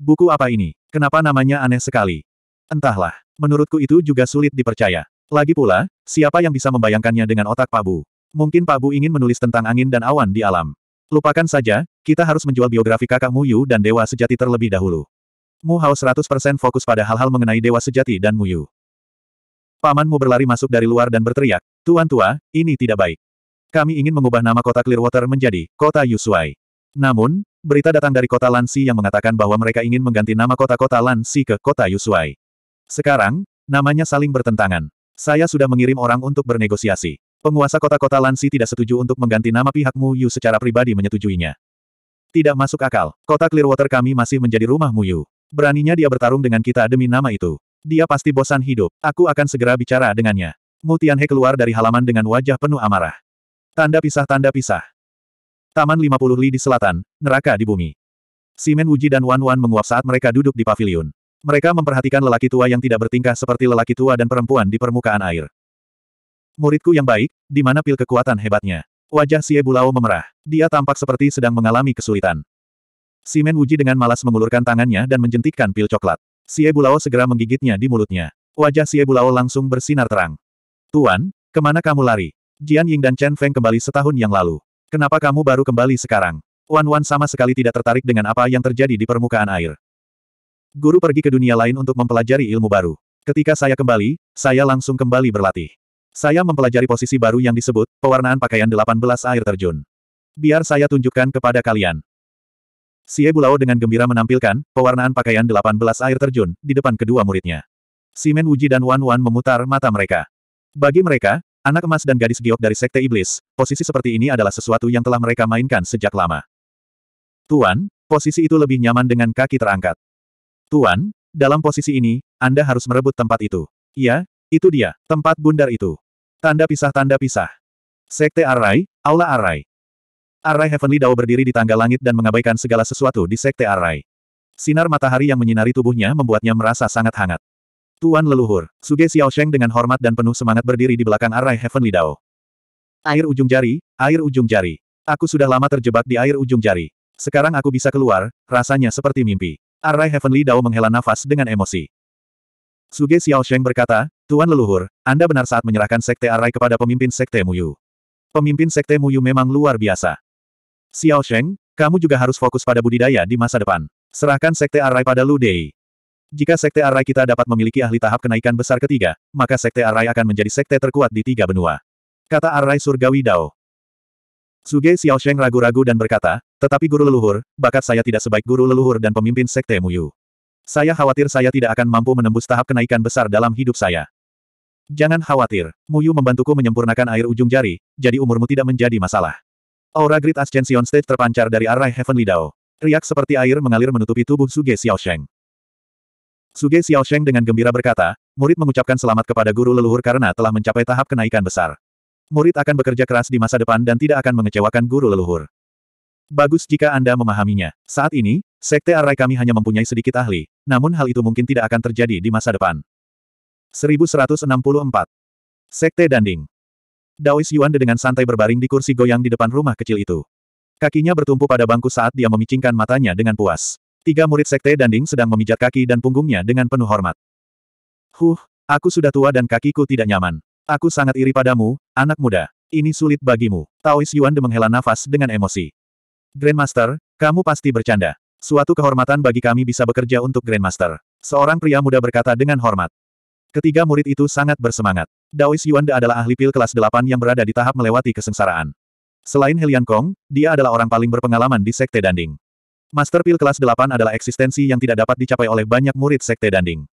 Buku apa ini? Kenapa namanya aneh sekali? Entahlah. Menurutku itu juga sulit dipercaya. Lagi pula, siapa yang bisa membayangkannya dengan otak Pak Bu? Mungkin Pak Bu ingin menulis tentang angin dan awan di alam. Lupakan saja, kita harus menjual biografi kakak Muyu dan Dewa Sejati terlebih dahulu. Mu Hao 100% fokus pada hal-hal mengenai Dewa Sejati dan Muyu. Pamanmu berlari masuk dari luar dan berteriak, Tuan Tua, ini tidak baik. Kami ingin mengubah nama kota Clearwater menjadi Kota Yusuai. Namun, berita datang dari kota Lansi yang mengatakan bahwa mereka ingin mengganti nama kota-kota Lansi ke Kota Yusuai. Sekarang, namanya saling bertentangan. Saya sudah mengirim orang untuk bernegosiasi. Penguasa kota-kota Lansi tidak setuju untuk mengganti nama pihak Mu Yu secara pribadi menyetujuinya. Tidak masuk akal, kota Clearwater kami masih menjadi rumah Mu Yu. Beraninya dia bertarung dengan kita demi nama itu. Dia pasti bosan hidup, aku akan segera bicara dengannya. Mu Tianhe keluar dari halaman dengan wajah penuh amarah. Tanda pisah tanda pisah. Taman 50 li di selatan, neraka di bumi. Simen Wuji dan Wan Wan menguap saat mereka duduk di paviliun. Mereka memperhatikan lelaki tua yang tidak bertingkah seperti lelaki tua dan perempuan di permukaan air. Muridku yang baik, di mana pil kekuatan hebatnya? Wajah Xie Bulao memerah. Dia tampak seperti sedang mengalami kesulitan. Simen Wuji dengan malas mengulurkan tangannya dan menjentikkan pil coklat. Xie Bulao segera menggigitnya di mulutnya. Wajah Xie Bulao langsung bersinar terang. Tuan, kemana kamu lari? Jian Ying dan Chen Feng kembali setahun yang lalu. Kenapa kamu baru kembali sekarang? Wan Wan sama sekali tidak tertarik dengan apa yang terjadi di permukaan air. Guru pergi ke dunia lain untuk mempelajari ilmu baru. Ketika saya kembali, saya langsung kembali berlatih. Saya mempelajari posisi baru yang disebut, pewarnaan pakaian 18 air terjun. Biar saya tunjukkan kepada kalian. Xie Bulao dengan gembira menampilkan, pewarnaan pakaian 18 air terjun, di depan kedua muridnya. Simen Wuji dan Wan Wan memutar mata mereka. Bagi mereka, anak emas dan gadis giok dari Sekte Iblis, posisi seperti ini adalah sesuatu yang telah mereka mainkan sejak lama. Tuan, posisi itu lebih nyaman dengan kaki terangkat. Tuan, dalam posisi ini, Anda harus merebut tempat itu. Iya, itu dia, tempat bundar itu. Tanda pisah tanda pisah. Sekte Arai, Aula Arai. Arai Heavenly Dao berdiri di tangga langit dan mengabaikan segala sesuatu di Sekte Arai. Sinar matahari yang menyinari tubuhnya membuatnya merasa sangat hangat. Tuan leluhur, Suge Sheng dengan hormat dan penuh semangat berdiri di belakang Arai Heavenly Dao. Air ujung jari, air ujung jari. Aku sudah lama terjebak di air ujung jari. Sekarang aku bisa keluar, rasanya seperti mimpi. Arai Heavenly Dao menghela nafas dengan emosi. Suge Sheng berkata, Tuan leluhur, Anda benar saat menyerahkan Sekte Arai kepada pemimpin Sekte Muyu. Pemimpin Sekte Muyu memang luar biasa. Xiao Sheng, kamu juga harus fokus pada budidaya di masa depan. Serahkan Sekte Arai pada Lu Dei. Jika Sekte Arai kita dapat memiliki ahli tahap kenaikan besar ketiga, maka Sekte Arai akan menjadi Sekte terkuat di tiga benua. Kata Arai Surgawi Dao. Suge Xiao Sheng ragu-ragu dan berkata, tetapi guru leluhur, bakat saya tidak sebaik guru leluhur dan pemimpin Sekte Muyu. Saya khawatir saya tidak akan mampu menembus tahap kenaikan besar dalam hidup saya. Jangan khawatir, Muyu membantuku menyempurnakan air ujung jari, jadi umurmu tidak menjadi masalah. Aura Great Ascension State terpancar dari arah Heavenly Dao. Riak seperti air mengalir menutupi tubuh Suge Xiao Sheng. Suge Xiao Sheng dengan gembira berkata, murid mengucapkan selamat kepada guru leluhur karena telah mencapai tahap kenaikan besar. Murid akan bekerja keras di masa depan dan tidak akan mengecewakan guru leluhur. Bagus jika Anda memahaminya. Saat ini, Sekte Arai kami hanya mempunyai sedikit ahli, namun hal itu mungkin tidak akan terjadi di masa depan. 1164. Sekte Danding. Daois Yuan dengan santai berbaring di kursi goyang di depan rumah kecil itu. Kakinya bertumpu pada bangku saat dia memicingkan matanya dengan puas. Tiga murid Sekte Danding sedang memijat kaki dan punggungnya dengan penuh hormat. Huh, aku sudah tua dan kakiku tidak nyaman. Aku sangat iri padamu, anak muda. Ini sulit bagimu. Taois Yuan De menghela nafas dengan emosi. Grandmaster, kamu pasti bercanda. Suatu kehormatan bagi kami bisa bekerja untuk Grandmaster. Seorang pria muda berkata dengan hormat. Ketiga murid itu sangat bersemangat. Daois Yuanda adalah ahli pil kelas 8 yang berada di tahap melewati kesengsaraan. Selain Helian Kong, dia adalah orang paling berpengalaman di Sekte Danding. Master Pil kelas 8 adalah eksistensi yang tidak dapat dicapai oleh banyak murid Sekte Danding.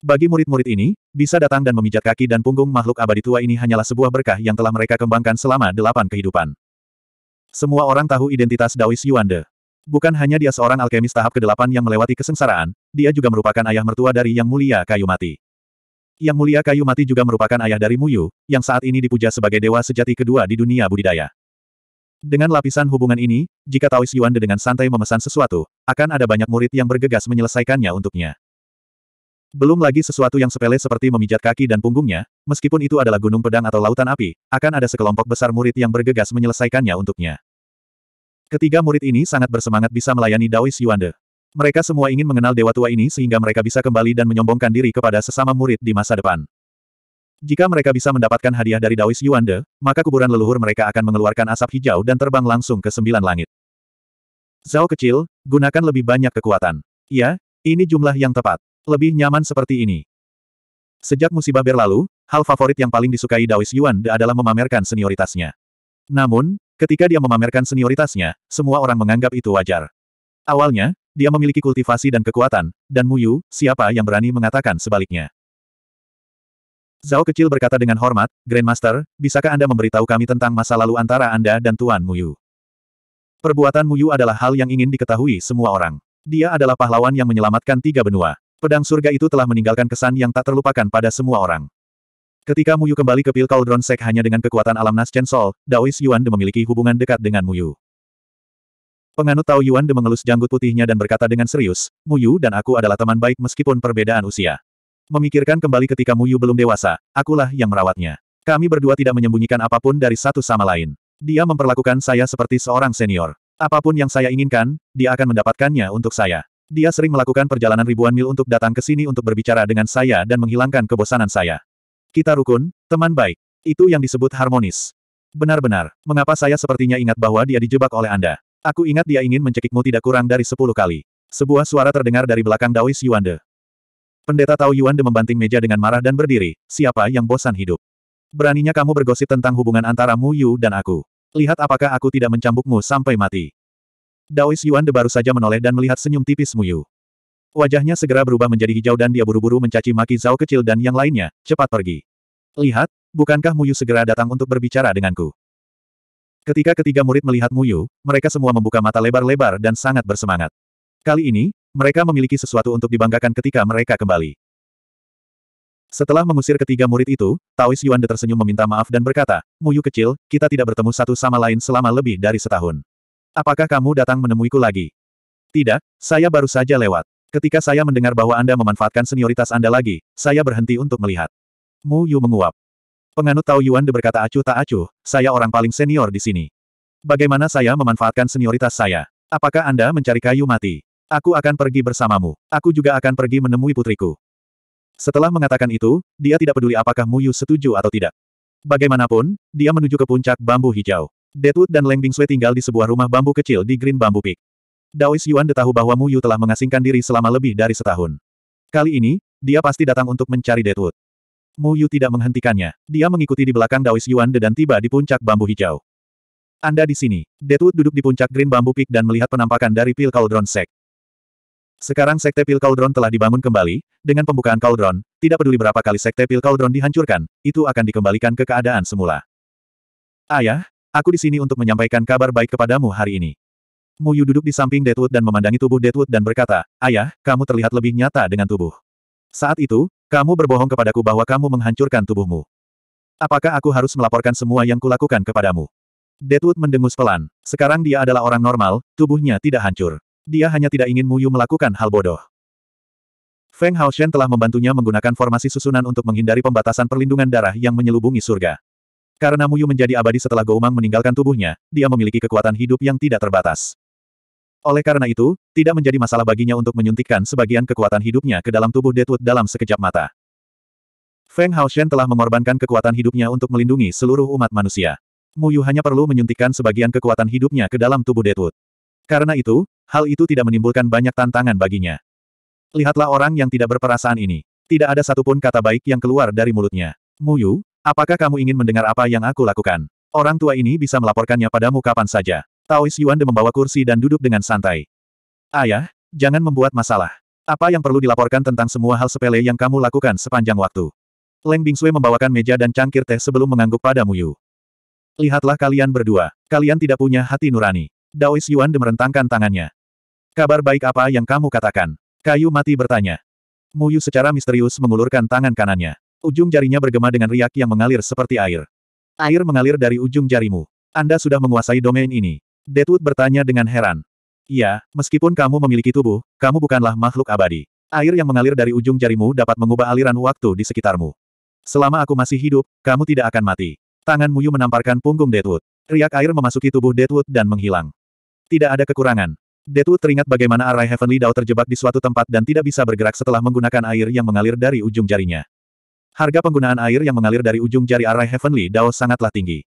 Bagi murid-murid ini, bisa datang dan memijat kaki dan punggung makhluk abadi tua ini hanyalah sebuah berkah yang telah mereka kembangkan selama delapan kehidupan. Semua orang tahu identitas Daois Yuande. Bukan hanya dia seorang alkemis tahap ke-8 yang melewati kesengsaraan, dia juga merupakan ayah mertua dari Yang Mulia Kayu Mati. Yang mulia kayu mati juga merupakan ayah dari Muyu, yang saat ini dipuja sebagai dewa sejati kedua di dunia budidaya. Dengan lapisan hubungan ini, jika Taoist Yuan De dengan santai memesan sesuatu, akan ada banyak murid yang bergegas menyelesaikannya untuknya. Belum lagi sesuatu yang sepele seperti memijat kaki dan punggungnya, meskipun itu adalah gunung pedang atau lautan api, akan ada sekelompok besar murid yang bergegas menyelesaikannya untuknya. Ketiga murid ini sangat bersemangat bisa melayani Daois Yuan De. Mereka semua ingin mengenal dewa tua ini sehingga mereka bisa kembali dan menyombongkan diri kepada sesama murid di masa depan. Jika mereka bisa mendapatkan hadiah dari Daois Yuande, maka kuburan leluhur mereka akan mengeluarkan asap hijau dan terbang langsung ke sembilan langit. Zhao kecil, gunakan lebih banyak kekuatan. Ya, ini jumlah yang tepat. Lebih nyaman seperti ini. Sejak musibah berlalu, hal favorit yang paling disukai Daois Yuande adalah memamerkan senioritasnya. Namun, ketika dia memamerkan senioritasnya, semua orang menganggap itu wajar. Awalnya, dia memiliki kultivasi dan kekuatan, dan Mu Yu. siapa yang berani mengatakan sebaliknya? Zhao kecil berkata dengan hormat, Grandmaster, bisakah Anda memberitahu kami tentang masa lalu antara Anda dan Tuan Mu Yu? Perbuatan Mu Yu adalah hal yang ingin diketahui semua orang. Dia adalah pahlawan yang menyelamatkan tiga benua. Pedang surga itu telah meninggalkan kesan yang tak terlupakan pada semua orang. Ketika Mu Yu kembali ke Pil Cauldron Sek hanya dengan kekuatan alam Nas Chen Sol, Daois Yuan memiliki hubungan dekat dengan Mu Yu. Penganut Tao Yuan De mengelus janggut putihnya dan berkata dengan serius, Muyu dan aku adalah teman baik meskipun perbedaan usia. Memikirkan kembali ketika Muyu belum dewasa, akulah yang merawatnya. Kami berdua tidak menyembunyikan apapun dari satu sama lain. Dia memperlakukan saya seperti seorang senior. Apapun yang saya inginkan, dia akan mendapatkannya untuk saya. Dia sering melakukan perjalanan ribuan mil untuk datang ke sini untuk berbicara dengan saya dan menghilangkan kebosanan saya. Kita rukun, teman baik. Itu yang disebut harmonis. Benar-benar, mengapa saya sepertinya ingat bahwa dia dijebak oleh Anda? Aku ingat dia ingin mencekikmu tidak kurang dari sepuluh kali. Sebuah suara terdengar dari belakang Daois Yuande. Pendeta Tao Yuande membanting meja dengan marah dan berdiri, siapa yang bosan hidup? Beraninya kamu bergosip tentang hubungan antara Mu Yu dan aku. Lihat apakah aku tidak mencambukmu sampai mati. Daois Yuande baru saja menoleh dan melihat senyum tipis Mu Yu. Wajahnya segera berubah menjadi hijau dan dia buru-buru mencaci maki Zhao kecil dan yang lainnya, cepat pergi. Lihat, bukankah Mu Yu segera datang untuk berbicara denganku? Ketika ketiga murid melihat Muyu, mereka semua membuka mata lebar-lebar dan sangat bersemangat. Kali ini, mereka memiliki sesuatu untuk dibanggakan ketika mereka kembali. Setelah mengusir ketiga murid itu, Taois Yuan De tersenyum meminta maaf dan berkata, Muyu kecil, kita tidak bertemu satu sama lain selama lebih dari setahun. Apakah kamu datang menemuiku lagi? Tidak, saya baru saja lewat. Ketika saya mendengar bahwa Anda memanfaatkan senioritas Anda lagi, saya berhenti untuk melihat. Mu Yu menguap. Penganut Tao Yuan de berkata acuh tak acuh, saya orang paling senior di sini. Bagaimana saya memanfaatkan senioritas saya? Apakah Anda mencari kayu mati? Aku akan pergi bersamamu. Aku juga akan pergi menemui putriku. Setelah mengatakan itu, dia tidak peduli apakah Muyu setuju atau tidak. Bagaimanapun, dia menuju ke puncak bambu hijau. Deadwood dan Leng Bingsui tinggal di sebuah rumah bambu kecil di Green Bamboo Peak. Daois Yuan detahu tahu bahwa Muyu telah mengasingkan diri selama lebih dari setahun. Kali ini, dia pasti datang untuk mencari Deadwood. Mu Yu tidak menghentikannya. Dia mengikuti di belakang Daois Yuan De dan tiba di puncak bambu hijau. Anda di sini. Detut duduk di puncak Green bambu Peak dan melihat penampakan dari Pil Cauldron Sek. Sekarang Sekte Pil Cauldron telah dibangun kembali, dengan pembukaan Cauldron, tidak peduli berapa kali Sekte Pil Cauldron dihancurkan, itu akan dikembalikan ke keadaan semula. Ayah, aku di sini untuk menyampaikan kabar baik kepadamu hari ini. Mu Yu duduk di samping Detut dan memandangi tubuh Detut dan berkata, Ayah, kamu terlihat lebih nyata dengan tubuh. Saat itu, kamu berbohong kepadaku bahwa kamu menghancurkan tubuhmu. Apakah aku harus melaporkan semua yang kulakukan kepadamu? Deadwood mendengus pelan. Sekarang dia adalah orang normal, tubuhnya tidak hancur. Dia hanya tidak ingin Muyu melakukan hal bodoh. Feng Hao Shen telah membantunya menggunakan formasi susunan untuk menghindari pembatasan perlindungan darah yang menyelubungi surga. Karena Muyu menjadi abadi setelah Goumang meninggalkan tubuhnya, dia memiliki kekuatan hidup yang tidak terbatas. Oleh karena itu, tidak menjadi masalah baginya untuk menyuntikkan sebagian kekuatan hidupnya ke dalam tubuh Deadwood dalam sekejap mata. Feng Hao Shen telah mengorbankan kekuatan hidupnya untuk melindungi seluruh umat manusia. Mu Yu hanya perlu menyuntikkan sebagian kekuatan hidupnya ke dalam tubuh Deadwood. Karena itu, hal itu tidak menimbulkan banyak tantangan baginya. Lihatlah orang yang tidak berperasaan ini. Tidak ada satupun kata baik yang keluar dari mulutnya. Mu Yu, apakah kamu ingin mendengar apa yang aku lakukan? Orang tua ini bisa melaporkannya padamu kapan saja. Taois Yuan De membawa kursi dan duduk dengan santai. Ayah, jangan membuat masalah. Apa yang perlu dilaporkan tentang semua hal sepele yang kamu lakukan sepanjang waktu? Leng Bingsue membawakan meja dan cangkir teh sebelum mengangguk pada Muyu. Lihatlah kalian berdua, kalian tidak punya hati nurani. Daois Yuan De merentangkan tangannya. Kabar baik apa yang kamu katakan? Kayu mati bertanya. Muyu secara misterius mengulurkan tangan kanannya. Ujung jarinya bergema dengan riak yang mengalir seperti air. Air mengalir dari ujung jarimu. Anda sudah menguasai domain ini. Deadwood bertanya dengan heran. Iya, meskipun kamu memiliki tubuh, kamu bukanlah makhluk abadi. Air yang mengalir dari ujung jarimu dapat mengubah aliran waktu di sekitarmu. Selama aku masih hidup, kamu tidak akan mati. Tangan Muyu menamparkan punggung Deadwood. Riak air memasuki tubuh Deadwood dan menghilang. Tidak ada kekurangan. Deadwood teringat bagaimana Arai Heavenly Dao terjebak di suatu tempat dan tidak bisa bergerak setelah menggunakan air yang mengalir dari ujung jarinya. Harga penggunaan air yang mengalir dari ujung jari Arai Heavenly Dao sangatlah tinggi.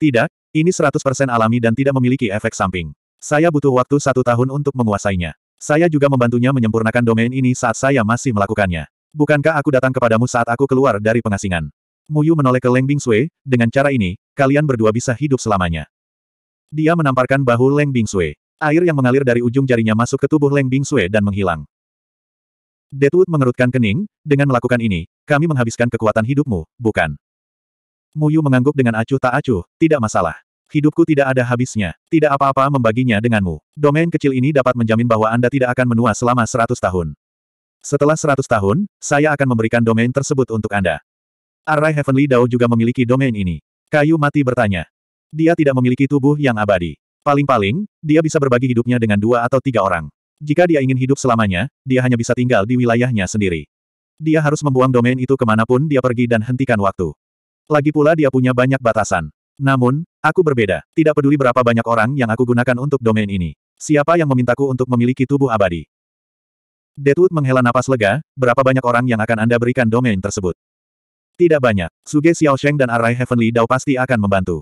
Tidak, ini 100% alami dan tidak memiliki efek samping. Saya butuh waktu satu tahun untuk menguasainya. Saya juga membantunya menyempurnakan domain ini saat saya masih melakukannya. Bukankah aku datang kepadamu saat aku keluar dari pengasingan? Muyu menoleh ke Leng Bing Sui, dengan cara ini, kalian berdua bisa hidup selamanya. Dia menamparkan bahu Leng Bing Sui. Air yang mengalir dari ujung jarinya masuk ke tubuh Leng Bing Sui dan menghilang. Deadwood mengerutkan kening, dengan melakukan ini, kami menghabiskan kekuatan hidupmu, bukan? Muyu mengangguk dengan acuh tak acuh, tidak masalah. Hidupku tidak ada habisnya, tidak apa-apa membaginya denganmu. Domain kecil ini dapat menjamin bahwa Anda tidak akan menua selama seratus tahun. Setelah seratus tahun, saya akan memberikan domain tersebut untuk Anda. Arai Heavenly Dao juga memiliki domain ini. Kayu mati bertanya. Dia tidak memiliki tubuh yang abadi. Paling-paling, dia bisa berbagi hidupnya dengan dua atau tiga orang. Jika dia ingin hidup selamanya, dia hanya bisa tinggal di wilayahnya sendiri. Dia harus membuang domain itu kemanapun dia pergi dan hentikan waktu. Lagi pula dia punya banyak batasan. Namun, aku berbeda. Tidak peduli berapa banyak orang yang aku gunakan untuk domain ini. Siapa yang memintaku untuk memiliki tubuh abadi? Deadwood menghela napas lega, berapa banyak orang yang akan Anda berikan domain tersebut? Tidak banyak. Suge Sheng, dan Arai Heavenly Dao pasti akan membantu.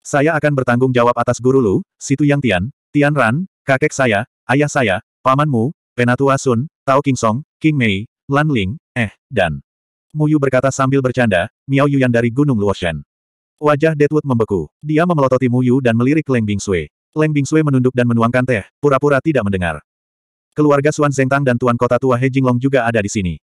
Saya akan bertanggung jawab atas guru Lu, Situ Yang Tian, Tian Ran, kakek saya, ayah saya, pamanmu, Penatua Sun, Tao King Song, King Mei, Lan Ling, Eh, dan Muyu berkata sambil bercanda, Miao Yuan dari Gunung Luoshan. Wajah Deadwood membeku. Dia memelototi Muyu dan melirik Leng Bingsui. Leng Bingsui menunduk dan menuangkan teh, pura-pura tidak mendengar. Keluarga Xuan Zengtang dan Tuan Kota Tua He Jinglong juga ada di sini.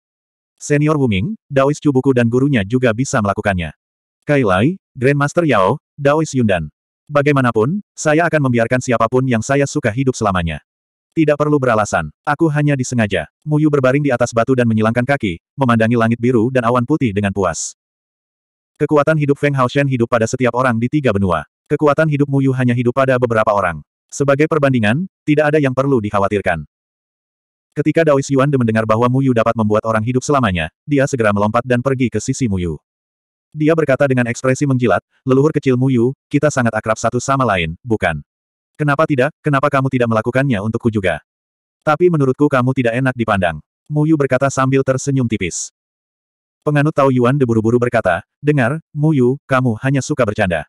Senior Wuming, Daois Cubuku dan gurunya juga bisa melakukannya. Kailai, Grandmaster Yao, Daois Yundan. Bagaimanapun, saya akan membiarkan siapapun yang saya suka hidup selamanya. Tidak perlu beralasan. Aku hanya disengaja. Muyu berbaring di atas batu dan menyilangkan kaki, memandangi langit biru dan awan putih dengan puas. Kekuatan hidup Feng Hao Shen hidup pada setiap orang di tiga benua. Kekuatan hidup Muyu hanya hidup pada beberapa orang. Sebagai perbandingan, tidak ada yang perlu dikhawatirkan. Ketika Daois Yuan de mendengar bahwa Muyu dapat membuat orang hidup selamanya, dia segera melompat dan pergi ke sisi Muyu. Dia berkata dengan ekspresi menjilat, leluhur kecil Muyu, kita sangat akrab satu sama lain, bukan? Kenapa tidak, kenapa kamu tidak melakukannya untukku juga? Tapi menurutku kamu tidak enak dipandang. Mu Yu berkata sambil tersenyum tipis. Penganut Tao Yuan deburu-buru berkata, Dengar, Mu Yu, kamu hanya suka bercanda.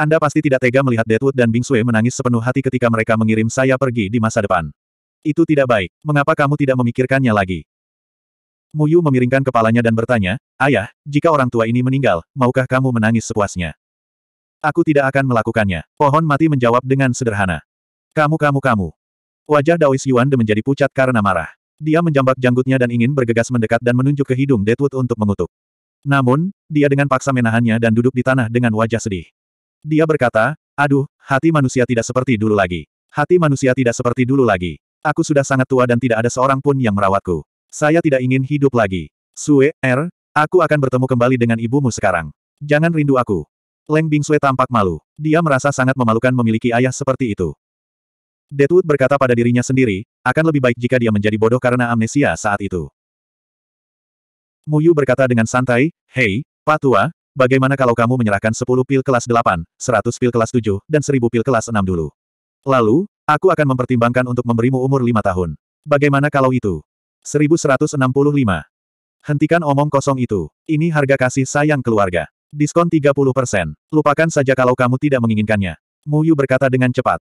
Anda pasti tidak tega melihat Deadwood dan Bing Sui menangis sepenuh hati ketika mereka mengirim saya pergi di masa depan. Itu tidak baik, mengapa kamu tidak memikirkannya lagi? Mu Yu memiringkan kepalanya dan bertanya, Ayah, jika orang tua ini meninggal, maukah kamu menangis sepuasnya? Aku tidak akan melakukannya. Pohon mati menjawab dengan sederhana. Kamu kamu kamu. Wajah Daois Yuan De menjadi pucat karena marah. Dia menjambak janggutnya dan ingin bergegas mendekat dan menunjuk ke hidung Deadwood untuk mengutuk. Namun, dia dengan paksa menahannya dan duduk di tanah dengan wajah sedih. Dia berkata, aduh, hati manusia tidak seperti dulu lagi. Hati manusia tidak seperti dulu lagi. Aku sudah sangat tua dan tidak ada seorang pun yang merawatku. Saya tidak ingin hidup lagi. Sue, R, er, aku akan bertemu kembali dengan ibumu sekarang. Jangan rindu aku. Leng Bingsue tampak malu. Dia merasa sangat memalukan memiliki ayah seperti itu. Deadwood berkata pada dirinya sendiri, akan lebih baik jika dia menjadi bodoh karena amnesia saat itu. Muyu berkata dengan santai, Hei, Pak Tua, bagaimana kalau kamu menyerahkan 10 pil kelas 8, 100 pil kelas 7, dan 1000 pil kelas 6 dulu? Lalu, aku akan mempertimbangkan untuk memberimu umur 5 tahun. Bagaimana kalau itu? 1165. Hentikan omong kosong itu. Ini harga kasih sayang keluarga. Diskon 30%. Lupakan saja kalau kamu tidak menginginkannya. Mu Yu berkata dengan cepat.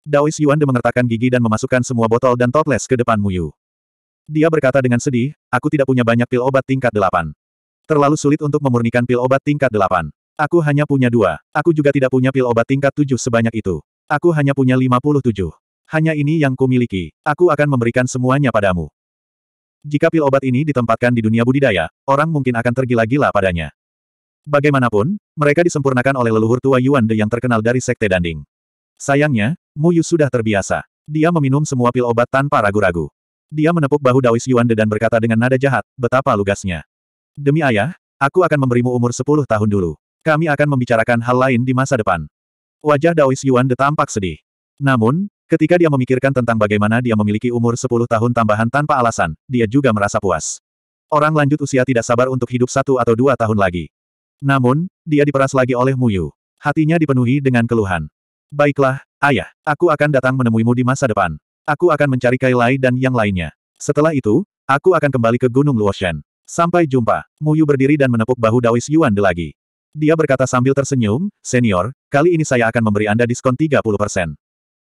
Daois Yuan mengertakkan gigi dan memasukkan semua botol dan toples ke depan Mu Yu. Dia berkata dengan sedih, aku tidak punya banyak pil obat tingkat delapan. Terlalu sulit untuk memurnikan pil obat tingkat delapan. Aku hanya punya dua. Aku juga tidak punya pil obat tingkat tujuh sebanyak itu. Aku hanya punya lima puluh tujuh. Hanya ini yang kumiliki. Aku akan memberikan semuanya padamu. Jika pil obat ini ditempatkan di dunia budidaya, orang mungkin akan tergila-gila padanya. Bagaimanapun, mereka disempurnakan oleh leluhur tua Yuan De yang terkenal dari Sekte Danding. Sayangnya, Mu Yu sudah terbiasa. Dia meminum semua pil obat tanpa ragu-ragu. Dia menepuk bahu Daois Yuan De dan berkata dengan nada jahat, betapa lugasnya. Demi ayah, aku akan memberimu umur 10 tahun dulu. Kami akan membicarakan hal lain di masa depan. Wajah Daois Yuan De tampak sedih. Namun, ketika dia memikirkan tentang bagaimana dia memiliki umur 10 tahun tambahan tanpa alasan, dia juga merasa puas. Orang lanjut usia tidak sabar untuk hidup satu atau dua tahun lagi. Namun, dia diperas lagi oleh Muyu. Hatinya dipenuhi dengan keluhan. Baiklah, ayah, aku akan datang menemuimu di masa depan. Aku akan mencari Kailai dan yang lainnya. Setelah itu, aku akan kembali ke Gunung Luoshen. Sampai jumpa, Muyu berdiri dan menepuk bahu Dawis Yuan De lagi. Dia berkata sambil tersenyum, Senior, kali ini saya akan memberi Anda diskon 30%.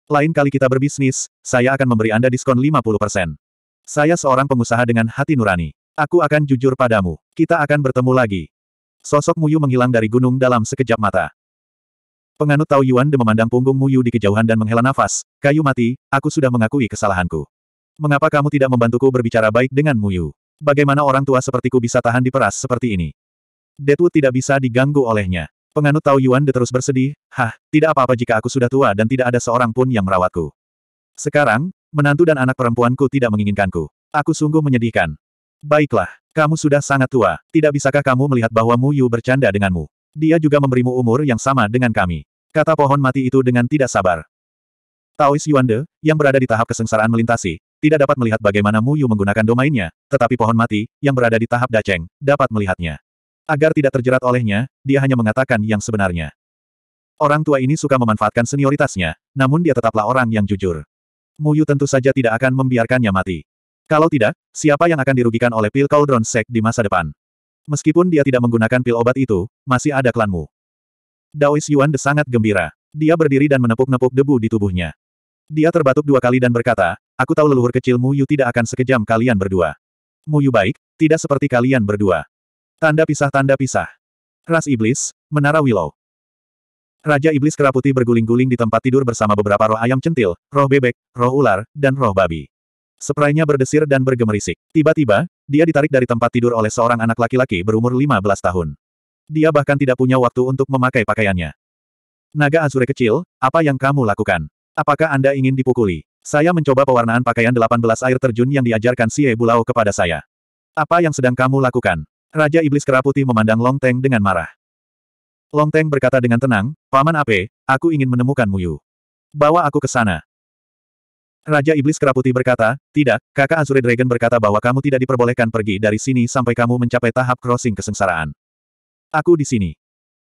Lain kali kita berbisnis, saya akan memberi Anda diskon 50%. Saya seorang pengusaha dengan hati nurani. Aku akan jujur padamu. Kita akan bertemu lagi. Sosok Muyu menghilang dari gunung dalam sekejap mata. Penganut Tao Yuan De memandang punggung Muyu di kejauhan dan menghela nafas, kayu mati, aku sudah mengakui kesalahanku. Mengapa kamu tidak membantuku berbicara baik dengan Muyu? Bagaimana orang tua sepertiku bisa tahan diperas seperti ini? Deadwood tidak bisa diganggu olehnya. Penganut Tao Yuan De terus bersedih, hah, tidak apa-apa jika aku sudah tua dan tidak ada seorang pun yang merawatku. Sekarang, menantu dan anak perempuanku tidak menginginkanku. Aku sungguh menyedihkan. Baiklah. Kamu sudah sangat tua, tidak bisakah kamu melihat bahwa Mu Yu bercanda denganmu? Dia juga memberimu umur yang sama dengan kami. Kata pohon mati itu dengan tidak sabar. Taois Yuande, yang berada di tahap kesengsaraan melintasi, tidak dapat melihat bagaimana Mu Yu menggunakan domainnya, tetapi pohon mati, yang berada di tahap Daceng, dapat melihatnya. Agar tidak terjerat olehnya, dia hanya mengatakan yang sebenarnya. Orang tua ini suka memanfaatkan senioritasnya, namun dia tetaplah orang yang jujur. Mu Yu tentu saja tidak akan membiarkannya mati. Kalau tidak, siapa yang akan dirugikan oleh pil Cauldron Sek di masa depan? Meskipun dia tidak menggunakan pil obat itu, masih ada klanmu. Daois Yuan de sangat gembira. Dia berdiri dan menepuk-nepuk debu di tubuhnya. Dia terbatuk dua kali dan berkata, aku tahu leluhur kecil Yu tidak akan sekejam kalian berdua. Mu Yu baik, tidak seperti kalian berdua. Tanda pisah-tanda pisah. Ras Iblis, Menara Willow. Raja Iblis Keraputi berguling-guling di tempat tidur bersama beberapa roh ayam centil, roh bebek, roh ular, dan roh babi. Spraynya berdesir dan bergemerisik. Tiba-tiba, dia ditarik dari tempat tidur oleh seorang anak laki-laki berumur 15 tahun. Dia bahkan tidak punya waktu untuk memakai pakaiannya. Naga Azure kecil, apa yang kamu lakukan? Apakah Anda ingin dipukuli? Saya mencoba pewarnaan pakaian 18 air terjun yang diajarkan Sie Bulao kepada saya. Apa yang sedang kamu lakukan? Raja Iblis Keraputi memandang Long Teng dengan marah. Long Teng berkata dengan tenang, Paman Ape, aku ingin menemukan Muyu. Bawa aku ke sana. Raja Iblis Keraputi berkata, tidak, kakak Azure Dragon berkata bahwa kamu tidak diperbolehkan pergi dari sini sampai kamu mencapai tahap crossing kesengsaraan. Aku di sini.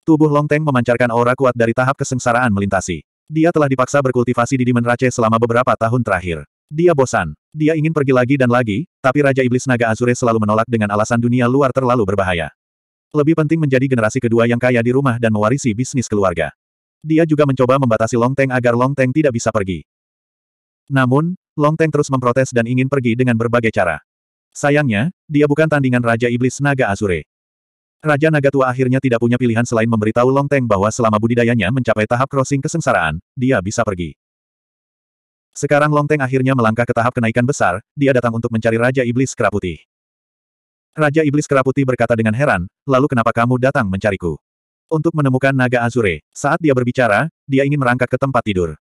Tubuh Long Teng memancarkan aura kuat dari tahap kesengsaraan melintasi. Dia telah dipaksa berkultivasi di Demon Rache selama beberapa tahun terakhir. Dia bosan. Dia ingin pergi lagi dan lagi, tapi Raja Iblis Naga Azure selalu menolak dengan alasan dunia luar terlalu berbahaya. Lebih penting menjadi generasi kedua yang kaya di rumah dan mewarisi bisnis keluarga. Dia juga mencoba membatasi Long Teng agar Long Teng tidak bisa pergi. Namun, Long Teng terus memprotes dan ingin pergi dengan berbagai cara. Sayangnya, dia bukan tandingan Raja Iblis Naga Azure. Raja Naga Tua akhirnya tidak punya pilihan selain memberitahu Long Teng bahwa selama budidayanya mencapai tahap crossing kesengsaraan, dia bisa pergi. Sekarang Long Teng akhirnya melangkah ke tahap kenaikan besar, dia datang untuk mencari Raja Iblis Keraputi. Raja Iblis Keraputi berkata dengan heran, lalu kenapa kamu datang mencariku? Untuk menemukan Naga Azure, saat dia berbicara, dia ingin merangkak ke tempat tidur.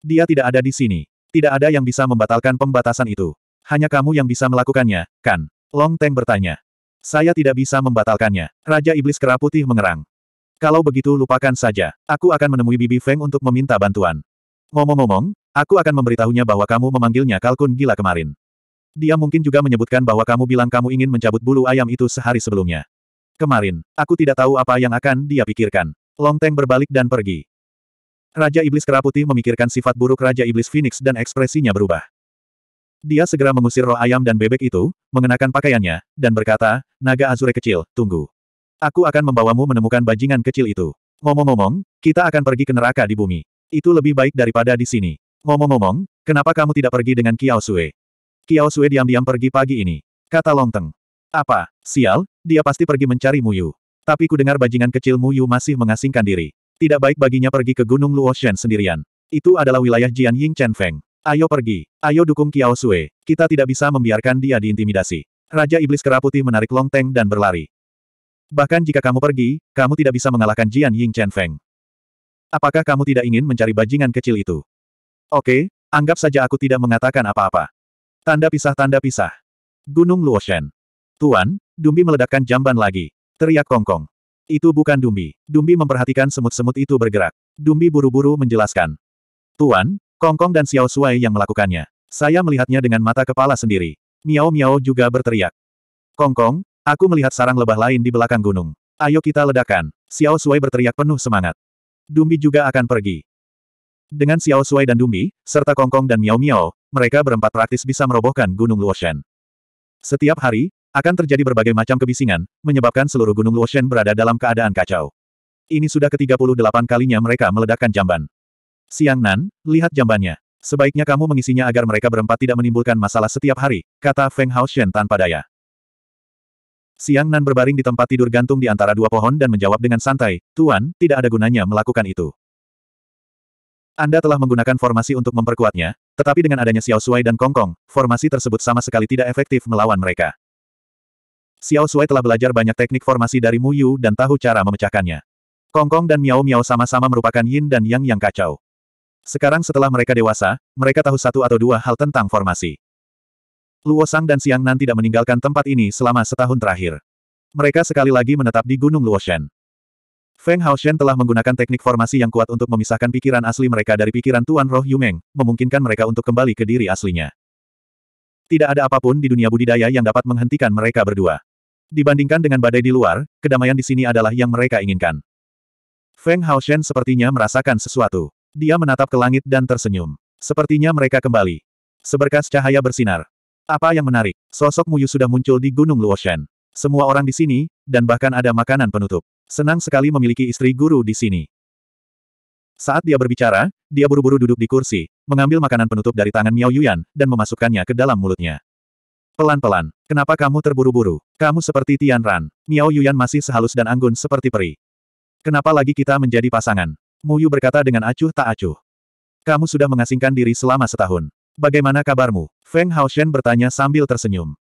Dia tidak ada di sini. Tidak ada yang bisa membatalkan pembatasan itu. Hanya kamu yang bisa melakukannya, kan? Long Teng bertanya. Saya tidak bisa membatalkannya. Raja Iblis Kera Putih mengerang. Kalau begitu lupakan saja. Aku akan menemui Bibi Feng untuk meminta bantuan. Ngomong-ngomong, aku akan memberitahunya bahwa kamu memanggilnya kalkun gila kemarin. Dia mungkin juga menyebutkan bahwa kamu bilang kamu ingin mencabut bulu ayam itu sehari sebelumnya. Kemarin, aku tidak tahu apa yang akan dia pikirkan. Long Teng berbalik dan pergi. Raja Iblis Keraputi memikirkan sifat buruk Raja Iblis Phoenix dan ekspresinya berubah. Dia segera mengusir roh ayam dan bebek itu, mengenakan pakaiannya, dan berkata, Naga Azure kecil, tunggu. Aku akan membawamu menemukan bajingan kecil itu. Ngomong-ngomong, kita akan pergi ke neraka di bumi. Itu lebih baik daripada di sini. Ngomong-ngomong, kenapa kamu tidak pergi dengan Kiao Sue? Kiao Sue diam-diam pergi pagi ini. Kata Longteng. Apa? Sial, dia pasti pergi mencari Muyu. Tapi ku dengar bajingan kecil Muyu masih mengasingkan diri. Tidak baik baginya pergi ke Gunung Luoshen sendirian. Itu adalah wilayah Jian Ying Chen Feng. Ayo pergi. Ayo dukung Kiao Sui. Kita tidak bisa membiarkan dia diintimidasi. Raja Iblis Keraputi menarik long teng dan berlari. Bahkan jika kamu pergi, kamu tidak bisa mengalahkan Jian Ying Chen Feng. Apakah kamu tidak ingin mencari bajingan kecil itu? Oke, anggap saja aku tidak mengatakan apa-apa. Tanda pisah tanda pisah. Gunung Luoshen. Tuan, Dumbi meledakkan jamban lagi. Teriak Kongkong. Itu bukan Dumbi. Dumbi memperhatikan semut-semut itu bergerak. Dumbi buru-buru menjelaskan. Tuan, Kongkong dan Xiao Suai yang melakukannya. Saya melihatnya dengan mata kepala sendiri. Miao Miao juga berteriak. Kongkong, aku melihat sarang lebah lain di belakang gunung. Ayo kita ledakan. Xiao Suai berteriak penuh semangat. Dumbi juga akan pergi. Dengan Xiao Suai dan Dumbi, serta Kongkong dan Miao Miao, mereka berempat praktis bisa merobohkan Gunung Luoshan. Setiap hari, akan terjadi berbagai macam kebisingan, menyebabkan seluruh Gunung Luoshen berada dalam keadaan kacau. Ini sudah ke-38 kalinya mereka meledakkan jamban. Siang Nan, lihat jambannya. Sebaiknya kamu mengisinya agar mereka berempat tidak menimbulkan masalah setiap hari, kata Feng Haoshen tanpa daya. Siang Nan berbaring di tempat tidur gantung di antara dua pohon dan menjawab dengan santai, Tuan, tidak ada gunanya melakukan itu. Anda telah menggunakan formasi untuk memperkuatnya, tetapi dengan adanya Xiao Suai dan Kongkong, formasi tersebut sama sekali tidak efektif melawan mereka. Xiao Sui telah belajar banyak teknik formasi dari Mu Yu dan tahu cara memecahkannya. Kongkong dan Miao Miao sama-sama merupakan yin dan yang yang kacau. Sekarang setelah mereka dewasa, mereka tahu satu atau dua hal tentang formasi. Luo Sang dan Siang Nan tidak meninggalkan tempat ini selama setahun terakhir. Mereka sekali lagi menetap di Gunung Luoshan. Feng Haoshen telah menggunakan teknik formasi yang kuat untuk memisahkan pikiran asli mereka dari pikiran Tuan Roh Yumeng, memungkinkan mereka untuk kembali ke diri aslinya. Tidak ada apapun di dunia budidaya yang dapat menghentikan mereka berdua. Dibandingkan dengan badai di luar, kedamaian di sini adalah yang mereka inginkan. Feng Haoshen sepertinya merasakan sesuatu. Dia menatap ke langit dan tersenyum. Sepertinya mereka kembali. Seberkas cahaya bersinar. Apa yang menarik, sosok Muyu sudah muncul di Gunung Luoshen. Semua orang di sini, dan bahkan ada makanan penutup. Senang sekali memiliki istri guru di sini. Saat dia berbicara, dia buru-buru duduk di kursi, mengambil makanan penutup dari tangan Miao Yuan, dan memasukkannya ke dalam mulutnya. Pelan-pelan, kenapa kamu terburu-buru? Kamu seperti Tian Ran. Miao Yuyan masih sehalus dan anggun seperti peri. Kenapa lagi kita menjadi pasangan? Mu Yu berkata dengan acuh tak acuh. Kamu sudah mengasingkan diri selama setahun. Bagaimana kabarmu? Feng Hao Shen bertanya sambil tersenyum.